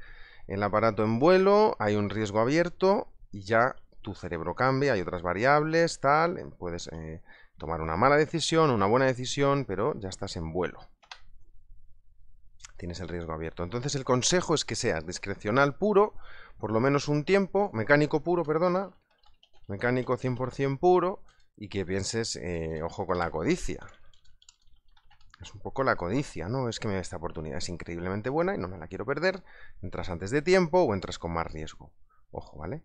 el aparato en vuelo, hay un riesgo abierto y ya tu cerebro cambia, hay otras variables, tal, eh, puedes eh, tomar una mala decisión, una buena decisión, pero ya estás en vuelo. Tienes el riesgo abierto. Entonces el consejo es que seas discrecional puro, por lo menos un tiempo, mecánico puro, perdona, mecánico 100% puro, y que pienses, eh, ojo con la codicia, es un poco la codicia, ¿no? Es que esta oportunidad es increíblemente buena y no me la quiero perder. Entras antes de tiempo o entras con más riesgo. Ojo, ¿vale?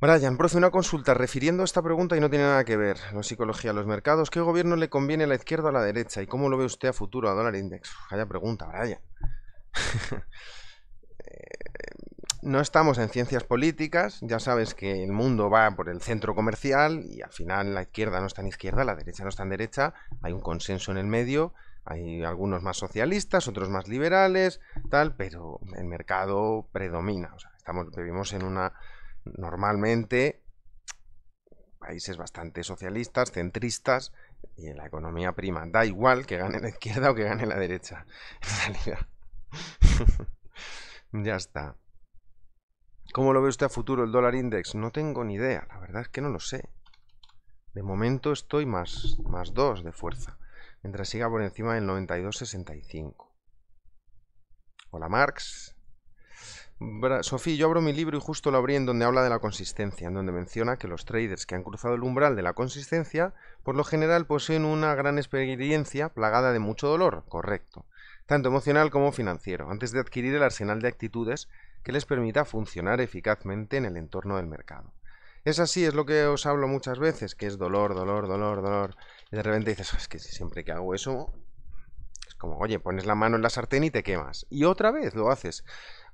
Brian, profe, una consulta refiriendo a esta pregunta y no tiene nada que ver la psicología los mercados. ¿Qué gobierno le conviene a la izquierda o a la derecha? ¿Y cómo lo ve usted a futuro a dólar index? vaya pregunta, Brian. <laughs> Eh, no estamos en ciencias políticas, ya sabes que el mundo va por el centro comercial y al final la izquierda no está en izquierda, la derecha no está en derecha, hay un consenso en el medio, hay algunos más socialistas, otros más liberales, tal, pero el mercado predomina. estamos, vivimos en una, normalmente, países bastante socialistas, centristas, y en la economía prima. Da igual que gane la izquierda o que gane la derecha, <laughs> <laughs> ya está. ¿Cómo lo ve usted a futuro el dólar index? No tengo ni idea, la verdad es que no lo sé. De momento estoy más, más 2 de fuerza, mientras siga por encima del 92.65. Hola Marx. Sofía, yo abro mi libro y justo lo abrí en donde habla de la consistencia, en donde menciona que los traders que han cruzado el umbral de la consistencia, por lo general poseen una gran experiencia plagada de mucho dolor, correcto, tanto emocional como financiero, antes de adquirir el arsenal de actitudes que les permita funcionar eficazmente en el entorno del mercado. Es así, es lo que os hablo muchas veces, que es dolor, dolor, dolor, dolor. Y de repente dices, oh, es que siempre que hago eso, es como, oye, pones la mano en la sartén y te quemas. Y otra vez lo haces,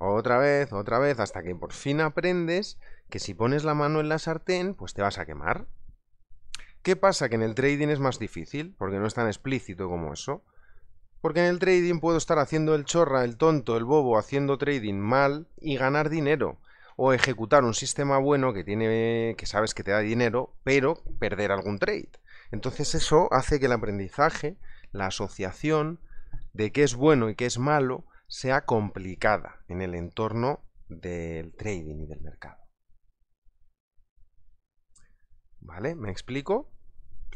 otra vez, otra vez, hasta que por fin aprendes que si pones la mano en la sartén, pues te vas a quemar. ¿Qué pasa? Que en el trading es más difícil, porque no es tan explícito como eso. Porque en el trading puedo estar haciendo el chorra, el tonto, el bobo, haciendo trading mal y ganar dinero. O ejecutar un sistema bueno que tiene. que sabes que te da dinero, pero perder algún trade. Entonces eso hace que el aprendizaje, la asociación de qué es bueno y qué es malo, sea complicada en el entorno del trading y del mercado. ¿Vale? ¿Me explico?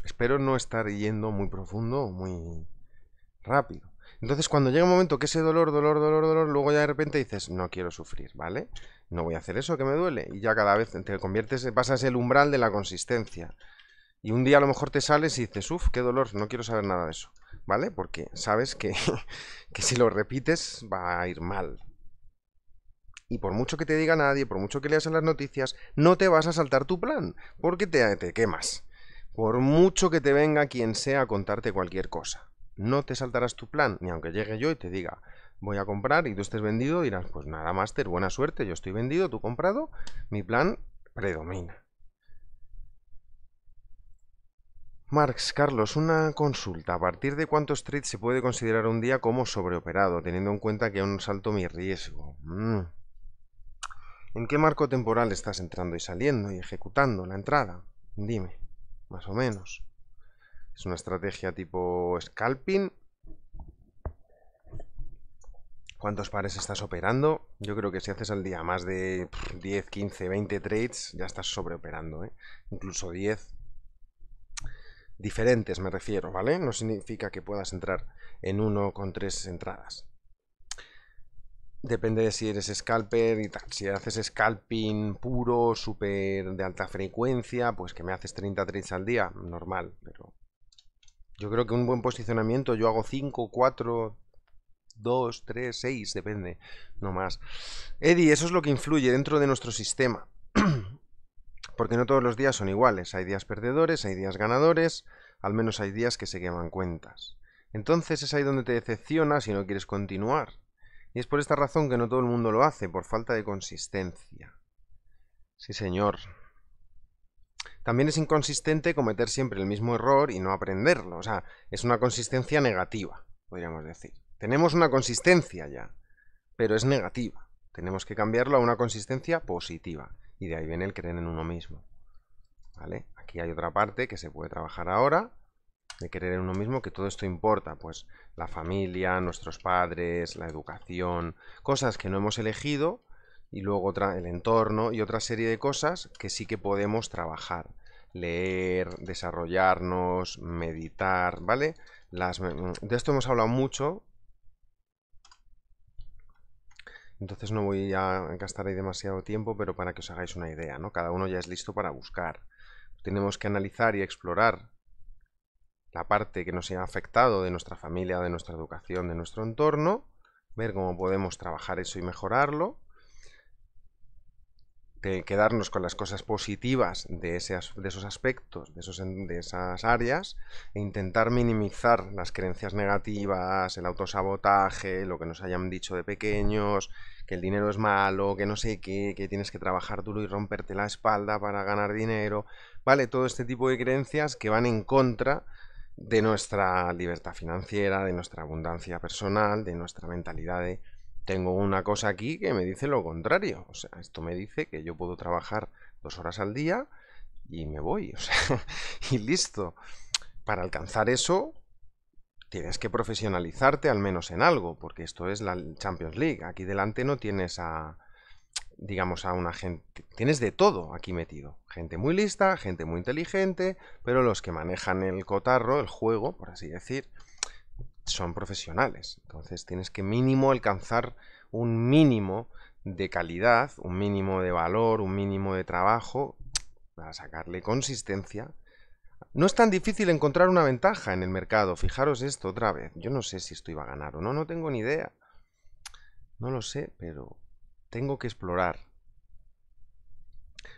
Espero no estar yendo muy profundo o muy rápido. Entonces, cuando llega un momento que ese dolor, dolor, dolor, dolor, luego ya de repente dices, no quiero sufrir, ¿vale? No voy a hacer eso que me duele. Y ya cada vez te conviertes, pasas el umbral de la consistencia. Y un día a lo mejor te sales y dices, uff, qué dolor, no quiero saber nada de eso, ¿vale? Porque sabes que, <laughs> que si lo repites va a ir mal. Y por mucho que te diga nadie, por mucho que leas en las noticias, no te vas a saltar tu plan, porque te, te quemas. Por mucho que te venga quien sea a contarte cualquier cosa. No te saltarás tu plan, ni aunque llegue yo y te diga, voy a comprar y tú estés vendido, dirás, pues nada, máster, buena suerte, yo estoy vendido, tú comprado, mi plan predomina. Marx, Carlos, una consulta. ¿A partir de cuántos trades se puede considerar un día como sobreoperado, teniendo en cuenta que aún salto mi riesgo? Mm. ¿En qué marco temporal estás entrando y saliendo y ejecutando la entrada? Dime, más o menos. Es una estrategia tipo scalping. ¿Cuántos pares estás operando? Yo creo que si haces al día más de 10, 15, 20 trades, ya estás sobreoperando. ¿eh? Incluso 10 diferentes, me refiero, ¿vale? No significa que puedas entrar en uno con tres entradas. Depende de si eres scalper y tal. Si haces scalping puro, súper de alta frecuencia, pues que me haces 30 trades al día, normal, pero yo creo que un buen posicionamiento, yo hago 5, 4, 2, 3, 6, depende, no más. Eddie, eso es lo que influye dentro de nuestro sistema. <clears throat> Porque no todos los días son iguales. Hay días perdedores, hay días ganadores, al menos hay días que se queman cuentas. Entonces es ahí donde te decepcionas y no quieres continuar. Y es por esta razón que no todo el mundo lo hace, por falta de consistencia. Sí, señor. También es inconsistente cometer siempre el mismo error y no aprenderlo. O sea, es una consistencia negativa, podríamos decir. Tenemos una consistencia ya, pero es negativa. Tenemos que cambiarlo a una consistencia positiva. Y de ahí viene el creer en uno mismo. ¿Vale? Aquí hay otra parte que se puede trabajar ahora, de creer en uno mismo, que todo esto importa. Pues la familia, nuestros padres, la educación, cosas que no hemos elegido, y luego otra, el entorno y otra serie de cosas que sí que podemos trabajar. Leer, desarrollarnos, meditar, ¿vale? Mm, de esto hemos hablado mucho. Entonces no voy a gastar ahí demasiado tiempo, pero para que os hagáis una idea, ¿no? Cada uno ya es listo para buscar. Tenemos que analizar y explorar la parte que nos ha afectado de nuestra familia, de nuestra educación, de nuestro entorno, ver cómo podemos trabajar eso y mejorarlo, quedarnos con las cosas positivas de, de esos aspectos, de, esos, de esas áreas, e intentar minimizar las creencias negativas, el autosabotaje, lo que nos hayan dicho de pequeños, que el dinero es malo, que no sé qué, que tienes que trabajar duro y romperte la espalda para ganar dinero, ¿vale? Todo este tipo de creencias que van en contra de nuestra libertad financiera, de nuestra abundancia personal, de nuestra mentalidad de tengo una cosa aquí que me dice lo contrario. O sea, esto me dice que yo puedo trabajar dos horas al día y me voy. <laughs> y listo. Para alcanzar eso, tienes que profesionalizarte al menos en algo, porque esto es la Champions League. Aquí delante no tienes a, digamos, a una gente... Tienes de todo aquí metido. Gente muy lista, gente muy inteligente, pero los que manejan el cotarro, el juego, por así decir, son profesionales. Entonces tienes que mínimo alcanzar un mínimo de calidad, un mínimo de valor, un mínimo de trabajo para sacarle consistencia. No es tan difícil encontrar una ventaja en el mercado. Fijaros esto otra vez. Yo no sé si esto iba a ganar o no, no tengo ni idea. No lo sé, pero tengo que explorar.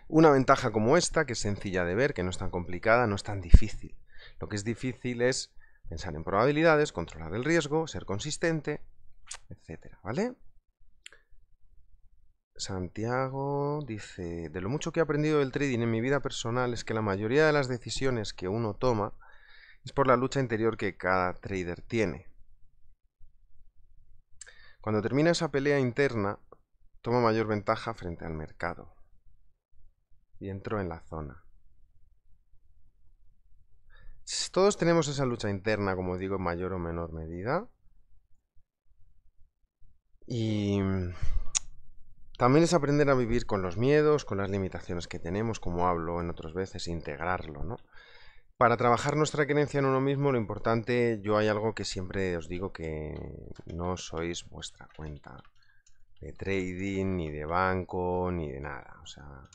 Una ventaja como esta, que es sencilla de ver, que no es tan complicada, no es tan difícil. Lo que es difícil es pensar en probabilidades, controlar el riesgo, ser consistente, etcétera, ¿vale? Santiago dice, de lo mucho que he aprendido del trading en mi vida personal es que la mayoría de las decisiones que uno toma es por la lucha interior que cada trader tiene. Cuando termina esa pelea interna, toma mayor ventaja frente al mercado y entro en la zona. Todos tenemos esa lucha interna, como digo, en mayor o menor medida. Y mm, también es aprender a vivir con los miedos, con las limitaciones que tenemos, como hablo en otras veces, integrarlo, ¿no? Para trabajar nuestra creencia en uno mismo, lo importante, yo hay algo que siempre os digo que no sois vuestra cuenta de trading, ni de banco, ni de nada. O sea,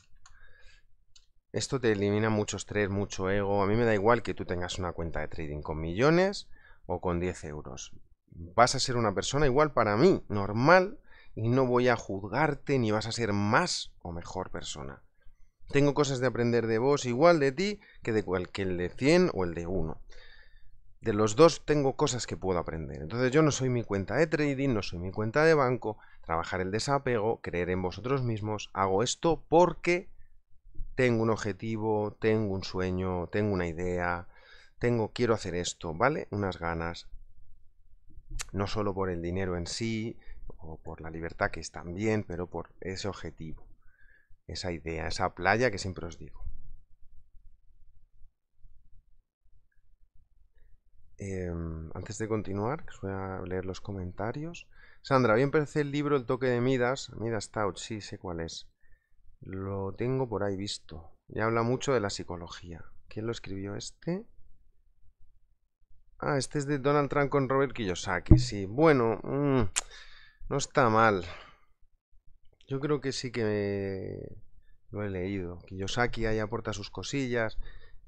esto te elimina mucho estrés, mucho ego. A mí me da igual que tú tengas una cuenta de trading con millones o con 10 euros. Vas a ser una persona igual para mí, normal, y no voy a juzgarte ni vas a ser más o mejor persona. Tengo cosas de aprender de vos igual de ti que de cualquier de 100 o el de 1. De los dos tengo cosas que puedo aprender. Entonces yo no soy mi cuenta de trading, no soy mi cuenta de banco, trabajar el desapego, creer en vosotros mismos, hago esto porque tengo un objetivo, tengo un sueño, tengo una idea, tengo, quiero hacer esto, ¿vale? Unas ganas. No solo por el dinero en sí, o por la libertad que es también, pero por ese objetivo, esa idea, esa playa que siempre os digo. Em, antes de continuar, voy a leer los comentarios. Sandra, bien parece el libro El toque de Midas. Midas Touch, sí, sé cuál es. Lo tengo por ahí visto. Y habla mucho de la psicología. ¿Quién lo escribió este? Ah, este es de Donald Trump con Robert Kiyosaki, sí. Bueno, mm, no está mal. Yo creo que sí que lo he leído. Kiyosaki ahí aporta sus cosillas.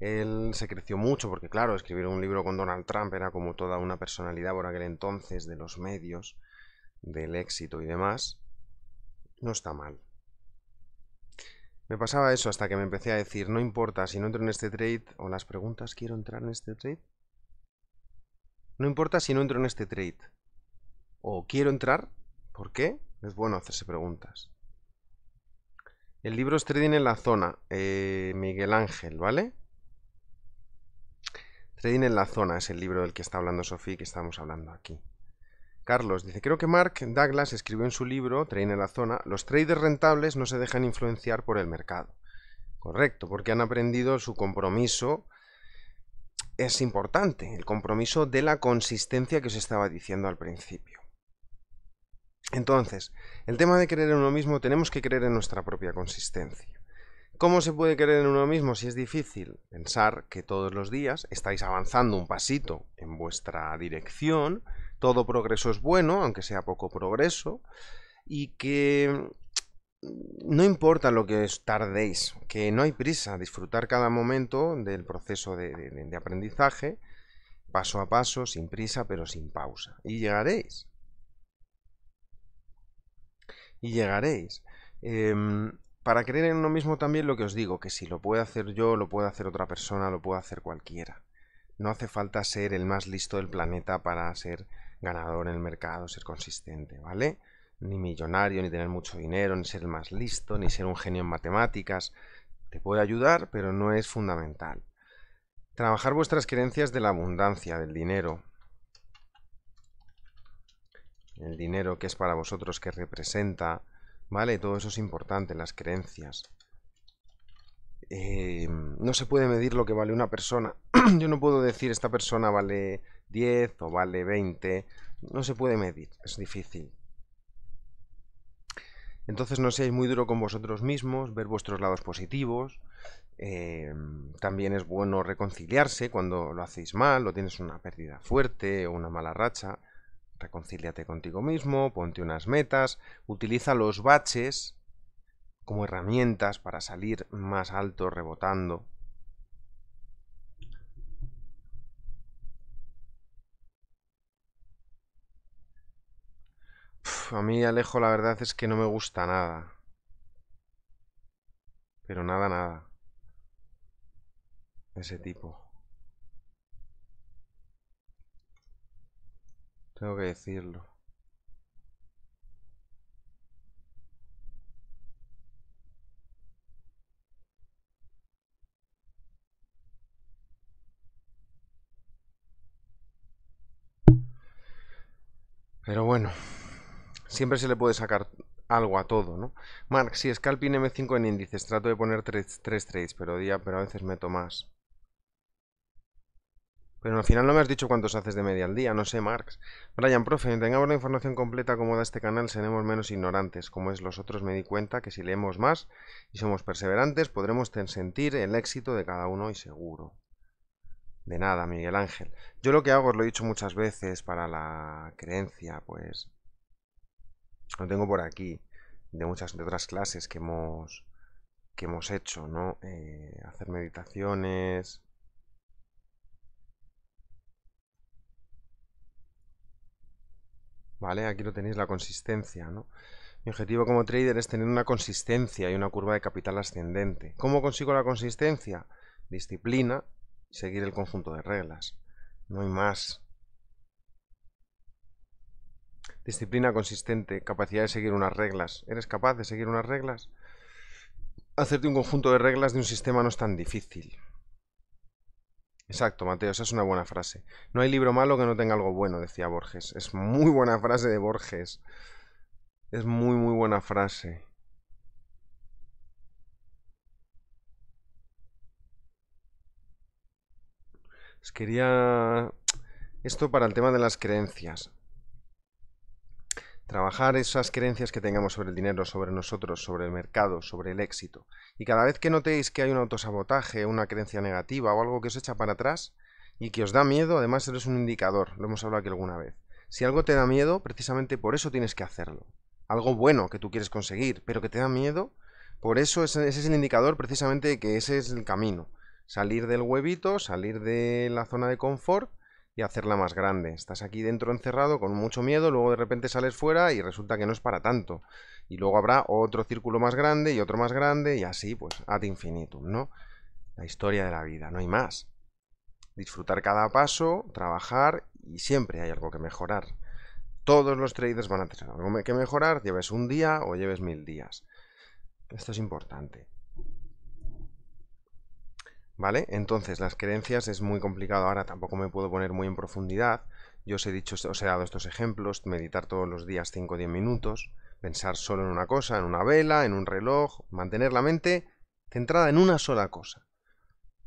Él se creció mucho porque, claro, escribir un libro con Donald Trump era como toda una personalidad por aquel entonces de los medios, del éxito y demás. No está mal. Me pasaba eso hasta que me empecé a decir, no importa si no entro en este trade, o las preguntas, ¿quiero entrar en este trade? No importa si no entro en este trade. O quiero entrar, ¿por qué? Es bueno hacerse preguntas. El libro es Trading en la Zona, eh, Miguel Ángel, ¿vale? Trading en la Zona es el libro del que está hablando Sofía que estamos hablando aquí. Carlos dice, creo que Mark Douglas escribió en su libro, Trade en la zona, los traders rentables no se dejan influenciar por el mercado. Correcto, porque han aprendido su compromiso, es importante, el compromiso de la consistencia que os estaba diciendo al principio. Entonces, el tema de creer en uno mismo, tenemos que creer en nuestra propia consistencia. ¿Cómo se puede creer en uno mismo si es difícil? Pensar que todos los días estáis avanzando un pasito en vuestra dirección, todo progreso es bueno, aunque sea poco progreso, y que no importa lo que tardéis, que no hay prisa, disfrutar cada momento del proceso de, aprendizaje, paso a paso, sin prisa, pero sin pausa. Y llegaréis. Y llegaréis. Em, para creer en lo mismo también lo que os digo, que si lo puede hacer yo, lo puede hacer otra persona, lo puede hacer cualquiera. No hace falta ser el más listo del planeta para ser ganador en el mercado, ser consistente, ¿vale? Ni millonario, ni tener mucho dinero, ni ser el más listo, ni ser un genio en matemáticas. Te puede ayudar, pero no es fundamental. Trabajar vuestras creencias de la abundancia, del dinero. El dinero que es para vosotros, que representa, ¿vale? Todo eso es importante, las creencias. Eh, no se puede medir lo que vale una persona. <clears throat> Yo no puedo decir esta persona vale 10 o vale 20. No se puede medir, es difícil. Entonces no seáis muy duro con vosotros mismos, ver vuestros lados positivos. Em, también es bueno reconciliarse cuando lo hacéis mal o tienes una pérdida fuerte o una mala racha. Reconcíliate contigo mismo, ponte unas metas, utiliza los baches como herramientas para salir más alto rebotando. a mí Alejo la verdad es que no me gusta nada. Pero nada, nada. Ese tipo. Tengo que decirlo. Pero bueno siempre se le puede sacar algo a todo, ¿no? Mark, si es scalping M5 en índices, trato de poner tres trades, pero, día, pero a veces meto más. Pero al final no me has dicho cuántos haces de media al día, no sé, Marx. Brian, profe, tengamos la información completa como da este canal, seremos menos ignorantes. Como es los otros, me di cuenta que si leemos más y somos perseverantes, podremos sentir el éxito de cada uno y seguro. De nada, Miguel Ángel. Yo lo que hago, os lo he dicho muchas veces para la creencia, pues lo tengo por aquí, de muchas de otras clases que hemos, hecho, ¿no? Eh, hacer meditaciones. Vale, aquí lo tenéis, la consistencia, ¿no? Mi objetivo como trader es tener una consistencia y una curva de capital ascendente. ¿Cómo consigo la consistencia? Disciplina seguir el conjunto de reglas. No hay más. Disciplina consistente, capacidad de seguir unas reglas. ¿Eres capaz de seguir unas reglas? Hacerte un conjunto de reglas de un sistema no es tan difícil. Exacto, Mateo, esa es una buena frase. No hay libro malo que no tenga algo bueno, decía Borges. Es muy buena frase de Borges. Es muy, muy buena frase. quería... Esto para el tema de las creencias. Trabajar esas creencias que tengamos sobre el dinero, sobre nosotros, sobre el mercado, sobre el éxito. Y cada vez que notéis que hay un autosabotaje, una creencia negativa o algo que os echa para atrás y que os da miedo, además eres un indicador, lo hemos hablado aquí alguna vez. Si algo te da miedo, precisamente por eso tienes que hacerlo. Algo bueno que tú quieres conseguir, pero que te da miedo, por eso ese, ese es el indicador precisamente que ese es el camino. Salir del huevito, salir de la zona de confort y hacerla más grande. Estás aquí dentro encerrado con mucho miedo, luego de repente sales fuera y resulta que no es para tanto. Y luego habrá otro círculo más grande y otro más grande y así pues ad infinitum, ¿no? La historia de la vida, no hay más. Disfrutar cada paso, trabajar y siempre hay algo que mejorar. Todos los traders van a tener algo que mejorar, lleves un día o lleves mil días. Esto es importante. ¿Vale? Entonces, las creencias es muy complicado ahora, tampoco me puedo poner muy en profundidad. Yo os he dicho, os he dado estos ejemplos, meditar todos los días 5 o 10 minutos, pensar solo en una cosa, en una vela, en un reloj, mantener la mente centrada en una sola cosa.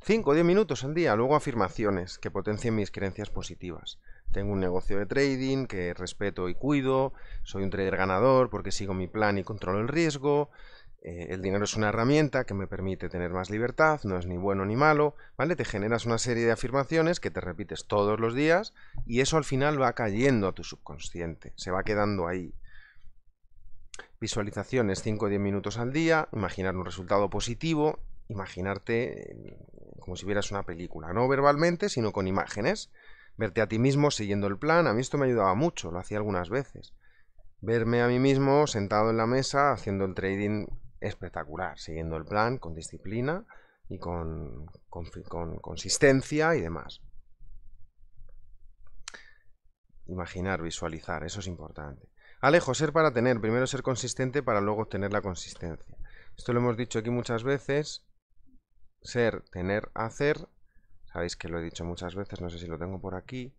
5 o 10 minutos al día, luego afirmaciones que potencien mis creencias positivas. Tengo un negocio de trading que respeto y cuido, soy un trader ganador porque sigo mi plan y controlo el riesgo, eh, el dinero es una herramienta que me permite tener más libertad, no es ni bueno ni malo, ¿vale? Te generas una serie de afirmaciones que te repites todos los días y eso al final va cayendo a tu subconsciente, se va quedando ahí. Visualizaciones 5 o 10 minutos al día, imaginar un resultado positivo, imaginarte eh, como si vieras una película, no verbalmente, sino con imágenes. Verte a ti mismo siguiendo el plan, a mí esto me ayudaba mucho, lo hacía algunas veces. Verme a mí mismo sentado en la mesa haciendo el trading espectacular, siguiendo el plan con disciplina y con, con, consistencia y demás. Imaginar, visualizar, eso es importante. Alejo, ser para tener, primero ser consistente para luego obtener la consistencia. Esto lo hemos dicho aquí muchas veces. Ser, tener, hacer. Sabéis que lo he dicho muchas veces, no sé si lo tengo por aquí.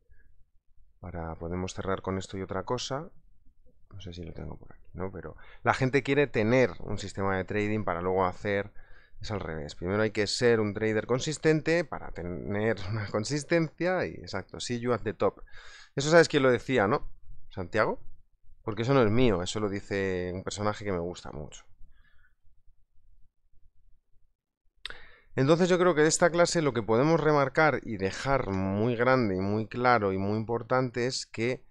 Para podemos cerrar con esto y otra cosa. No sé si lo tengo por aquí, ¿no? Pero la gente quiere tener un sistema de trading para luego hacer... Es al revés. Primero hay que ser un trader consistente para tener <laughs> una consistencia y exacto, see you at the top. Eso sabes quién lo decía, ¿no? Santiago. Porque eso no es mío, eso lo dice un personaje que me gusta mucho. Entonces yo creo que de esta clase lo que podemos remarcar y dejar muy grande y muy claro y muy importante es que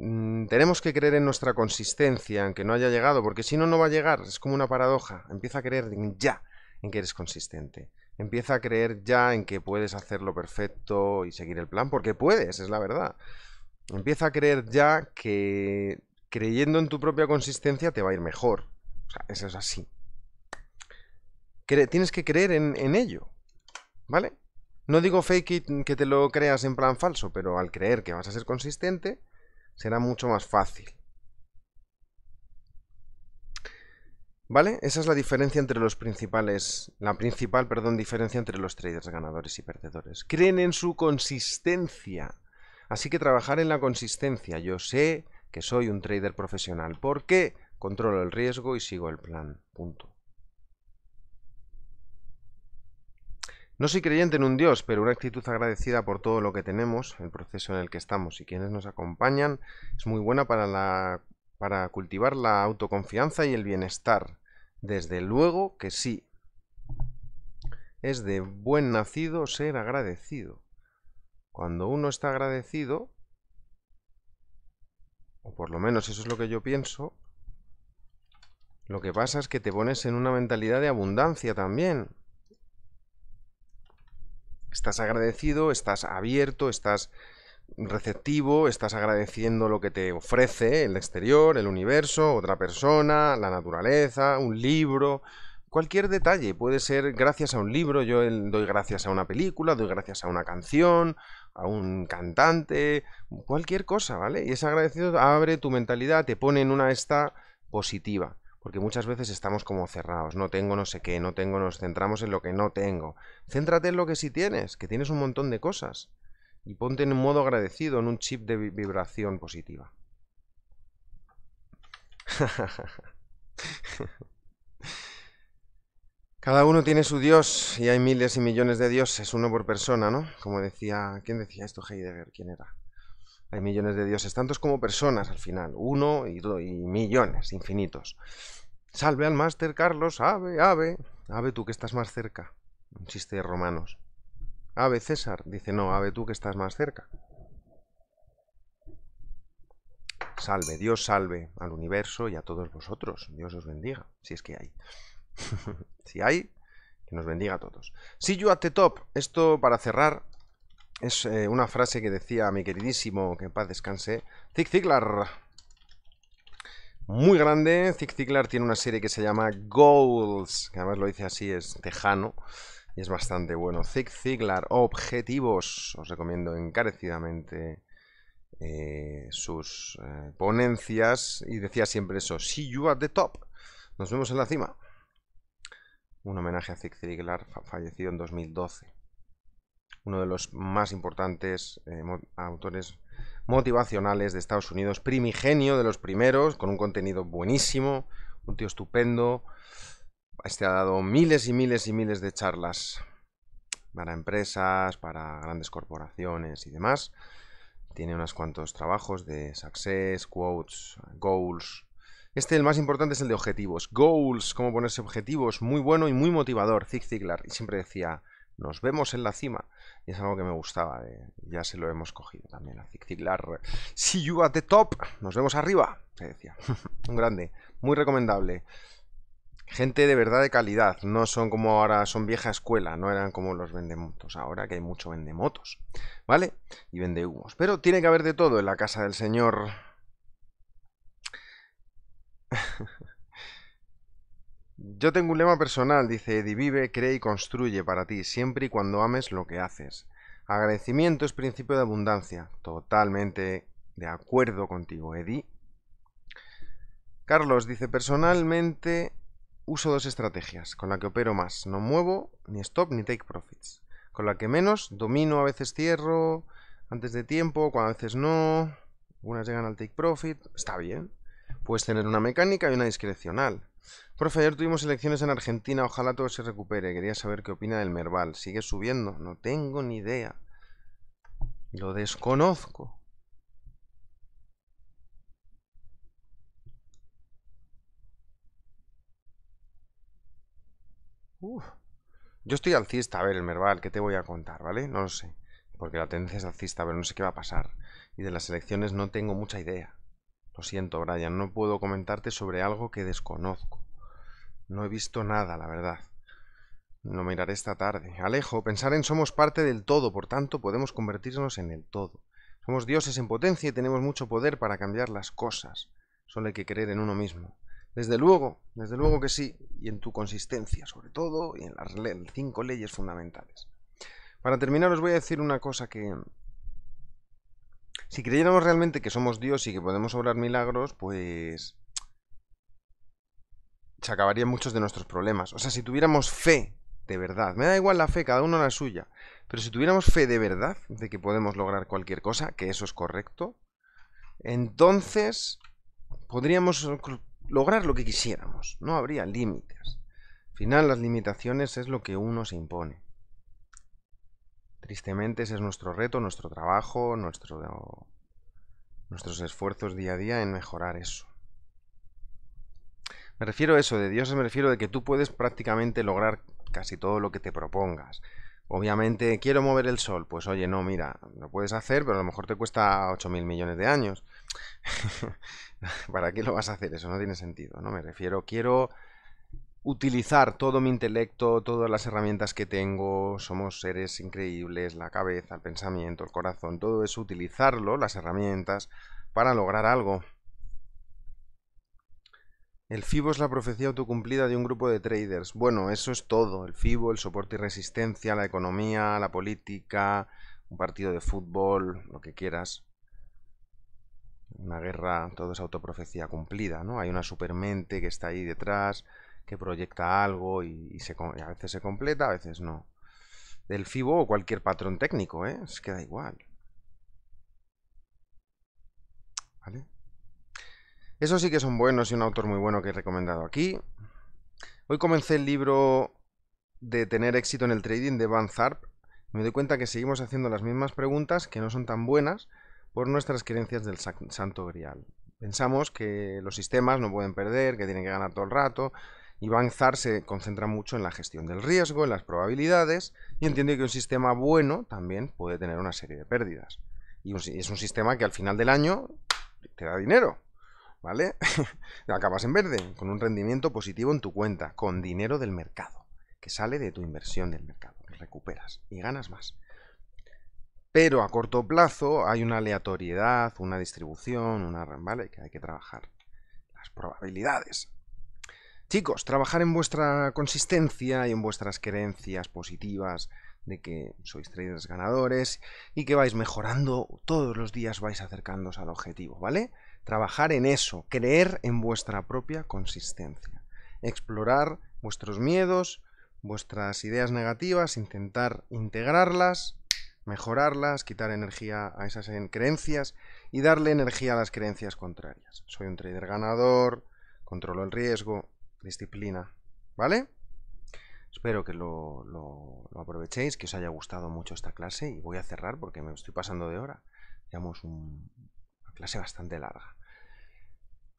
Mm, tenemos que creer en nuestra consistencia, en que no haya llegado, porque si no, no va a llegar. Es como una paradoja. Empieza a creer ya en que eres consistente. Empieza a creer ya en que puedes hacerlo perfecto y seguir el plan, porque puedes, es la verdad. Empieza a creer ya que creyendo en tu propia consistencia te va a ir mejor. O sea, eso es así. tienes que creer en, en ello. ¿Vale? No digo fake que te lo creas en plan falso, pero al creer que vas a ser consistente, será mucho más fácil. ¿Vale? Esa es la diferencia entre los principales, la principal, perdón, diferencia entre los traders ganadores y perdedores. Creen en su consistencia. Así que trabajar en la consistencia. Yo sé que soy un trader profesional. porque Controlo el riesgo y sigo el plan. Punto. No soy creyente en un Dios, pero una actitud agradecida por todo lo que tenemos, el proceso en el que estamos y quienes nos acompañan es muy buena para, la, para cultivar la autoconfianza y el bienestar. Desde luego que sí. Es de buen nacido ser agradecido. Cuando uno está agradecido, o por lo menos eso es lo que yo pienso, lo que pasa es que te pones en una mentalidad de abundancia también estás agradecido, estás abierto, estás receptivo, estás agradeciendo lo que te ofrece el exterior, el universo, otra persona, la naturaleza, un libro, cualquier detalle. Puede ser gracias a un libro, yo doy gracias a una película, doy gracias a una canción, a un cantante, cualquier cosa, ¿vale? Y es agradecido abre tu mentalidad, te pone en una esta positiva. Porque muchas veces estamos como cerrados, no tengo no sé qué, no tengo, nos centramos en lo que no tengo. Céntrate en lo que sí tienes, que tienes un montón de cosas. Y ponte en un modo agradecido, en un chip de vibración positiva. <laughs> Cada uno tiene su Dios y hay miles y millones de dioses, uno por persona, ¿no? Como decía, ¿quién decía esto? Heidegger, ¿quién era? Hay millones de dioses, tantos como personas al final, uno y, y millones, infinitos. Salve al máster Carlos, ave, ave. Ave tú que estás más cerca. Un chiste de romanos. Ave César, dice, no, ave tú que estás más cerca. Salve, Dios salve al universo y a todos vosotros. Dios os bendiga, si es que hay. <laughs> si hay, que nos bendiga a todos. Si yo at the top. Esto para cerrar es eh, una frase que decía mi queridísimo, que en paz descanse, Zig Ziglar muy grande. Zig Ziglar tiene una serie que se llama Goals, que además lo dice así, es tejano y es bastante bueno. Zig Ziglar, objetivos, os recomiendo encarecidamente eh, sus eh, ponencias y decía siempre eso, see you at the top, nos vemos en la cima. Un homenaje a Zig Ziglar, fallecido en 2012. Uno de los más importantes eh, autores motivacionales de Estados Unidos, primigenio de los primeros, con un contenido buenísimo, un tío estupendo. Este ha dado miles y miles y miles de charlas para empresas, para grandes corporaciones y demás. Tiene unos cuantos trabajos de success, quotes, goals. Este, el más importante, es el de objetivos. Goals, cómo ponerse objetivos, muy bueno y muy motivador. Zig Ziglar. Y siempre decía, nos vemos en la cima. Y es algo que me gustaba. Eh, ya se lo hemos cogido también a Ziglar. See you at the top. Nos vemos arriba. Se decía. <laughs> Un grande. Muy recomendable. Gente de verdad de calidad. No son como ahora, son vieja escuela. No eran como los vendemotos. Ahora que hay mucho vendemotos. ¿Vale? Y vende humos. Pero tiene que haber de todo en la casa del señor. <laughs> Yo tengo un lema personal, dice Eddie, vive, cree y construye para ti, siempre y cuando ames lo que haces. Agradecimiento es principio de abundancia. Totalmente de acuerdo contigo, Eddie. Carlos dice, personalmente uso dos estrategias, con la que opero más. No muevo, ni stop, ni take profits. Con la que menos, domino, a veces cierro, antes de tiempo, cuando a veces no. Algunas llegan al take profit. Está bien. Puedes tener una mecánica y una discrecional. Profe, ayer tuvimos elecciones en Argentina, ojalá todo se recupere. Quería saber qué opina del Merval. ¿Sigue subiendo? No tengo ni idea. Lo desconozco. Yo estoy alcista, a ver, el Merval, ¿qué te voy a contar, vale? No lo sé, porque la tendencia es alcista, pero no sé qué va a pasar. Y de las elecciones no tengo mucha idea. Lo siento, Brian, no puedo comentarte sobre algo que desconozco. No he visto nada, la verdad. No miraré esta tarde. Alejo, pensar en somos parte del todo, por tanto podemos convertirnos en el todo. Somos dioses en potencia y tenemos mucho poder para cambiar las cosas. Solo hay que creer en uno mismo. Desde luego, desde luego que sí, y en tu consistencia, sobre todo, y en las cinco leyes fundamentales. Para terminar os voy a decir una cosa que si creyéramos realmente que somos Dios y que podemos obrar milagros, pues se acabarían muchos de nuestros problemas. O sea, si tuviéramos fe de verdad, me da igual la fe, cada uno la suya, pero si tuviéramos fe de verdad de que podemos lograr cualquier cosa, que eso es correcto, entonces podríamos lograr lo que quisiéramos, no habría límites. Al final las limitaciones es lo que uno se impone. Tristemente ese es nuestro reto, nuestro trabajo, nuestro, nuestros esfuerzos día a día en mejorar eso. Me refiero a eso, de Dios me refiero de que tú puedes prácticamente lograr casi todo lo que te propongas. Obviamente, quiero mover el sol. Pues oye, no, mira, lo puedes hacer, pero a lo mejor te cuesta 8.000 millones de años. <laughs> ¿Para qué lo vas a hacer? Eso no tiene sentido, ¿no? Me refiero, quiero utilizar todo mi intelecto, todas las herramientas que tengo, somos seres increíbles, la cabeza, el pensamiento, el corazón, todo eso, utilizarlo, las herramientas, para lograr algo. El FIBO es la profecía autocumplida de un grupo de traders. Bueno, eso es todo. El FIBO, el soporte y resistencia, la economía, la política, un partido de fútbol, lo que quieras. Una guerra, todo es autoprofecía cumplida, ¿no? Hay una supermente que está ahí detrás, que proyecta algo y, a veces se completa, a veces no. Del FIBO o cualquier patrón técnico, ¿eh? Es que da igual. ¿Vale? Eso sí que son buenos y un autor muy bueno que he recomendado aquí. Hoy comencé el libro de tener éxito en el trading de Van Zarp. Me doy cuenta que seguimos haciendo las mismas preguntas que no son tan buenas por nuestras creencias del santo grial. Pensamos que los sistemas no pueden perder, que tienen que ganar todo el rato, y Zar se concentra mucho en la gestión del riesgo, en las probabilidades, y entiende que un sistema bueno también puede tener una serie de pérdidas. Y es un sistema que al final del año te da dinero, ¿vale? <laughs> Acabas en verde, con un rendimiento positivo en tu cuenta, con dinero del mercado, que sale de tu inversión del mercado, recuperas y ganas más. Pero a corto plazo hay una aleatoriedad, una distribución, una, ¿vale? Que hay que trabajar. Las probabilidades. Chicos, trabajar en vuestra consistencia y en vuestras creencias positivas de que sois traders ganadores y que vais mejorando todos los días, vais acercándoos al objetivo, ¿vale? Trabajar en eso, creer en vuestra propia consistencia, explorar vuestros miedos, vuestras ideas negativas, intentar integrarlas, mejorarlas, quitar energía a esas creencias y darle energía a las creencias contrarias. Soy un trader ganador, controlo el riesgo, disciplina, ¿vale? Espero que lo, aprovechéis, que os haya gustado mucho esta clase y voy a cerrar porque me estoy pasando de hora. Llevamos una clase bastante larga.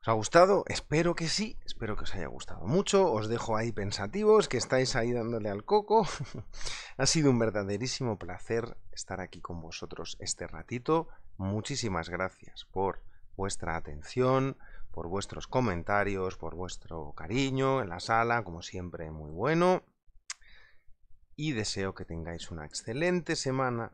¿Os ha gustado? Espero que sí, espero que os haya gustado mucho. Os dejo ahí pensativos, que estáis ahí dándole al coco. <laughs> ha sido un verdaderísimo placer estar aquí con vosotros este ratito. Muchísimas gracias por vuestra atención, por vuestros comentarios, por vuestro cariño en la sala, como siempre, muy bueno. Y deseo que tengáis una excelente semana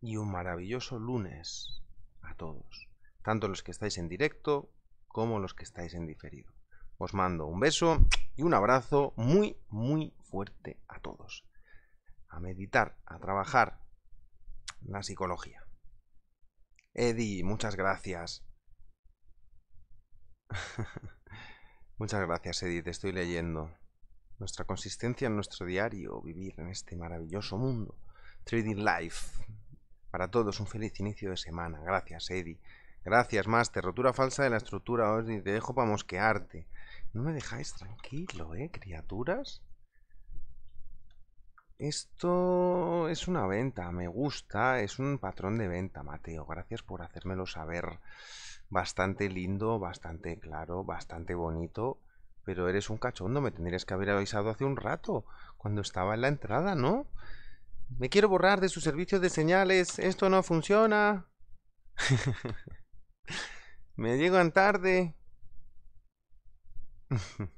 y un maravilloso lunes a todos, tanto los que estáis en directo como los que estáis en diferido. Os mando un beso y un abrazo muy, muy fuerte a todos. A meditar, a trabajar la psicología. Eddie, muchas gracias. <laughs> Muchas gracias, te Estoy leyendo. Nuestra consistencia en nuestro diario, vivir en este maravilloso mundo. Trading Life. Para todos, un feliz inicio de semana. Gracias, Edith. Gracias, Master. Rotura falsa de la estructura. Hoy te dejo para mosquearte. No me dejáis tranquilo, ¿eh, criaturas? Esto es una venta, me gusta, es un patrón de venta, Mateo. Gracias por hacérmelo saber bastante lindo, bastante claro, bastante bonito. Pero eres un cachondo, me tendrías que haber avisado hace un rato, cuando estaba en la entrada, ¿no? Me quiero borrar de su servicio de señales, esto no funciona. <laughs> me llegan tarde. <laughs>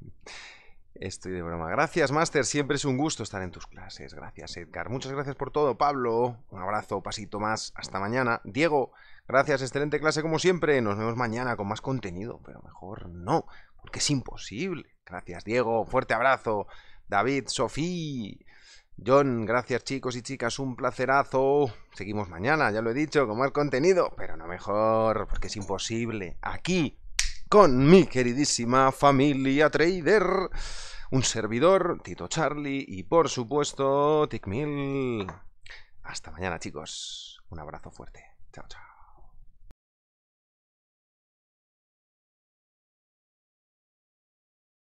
Estoy de broma. Gracias, Master. Siempre es un gusto estar en tus clases. Gracias, Edgar. Muchas gracias por todo, Pablo. Un abrazo, pasito más. Hasta mañana. Diego, Gracias, excelente clase como siempre. Nos vemos mañana con más contenido, pero mejor no, porque es imposible. Gracias, Diego. Fuerte abrazo. David, Sofía. John, gracias chicos y chicas, un placerazo. Seguimos mañana, ya lo he dicho, con más contenido, pero no mejor, porque es imposible. Aquí, con mi queridísima familia trader, un servidor, Tito Charlie y por supuesto, Tickmill. Hasta mañana chicos, un abrazo fuerte. Chao, chao.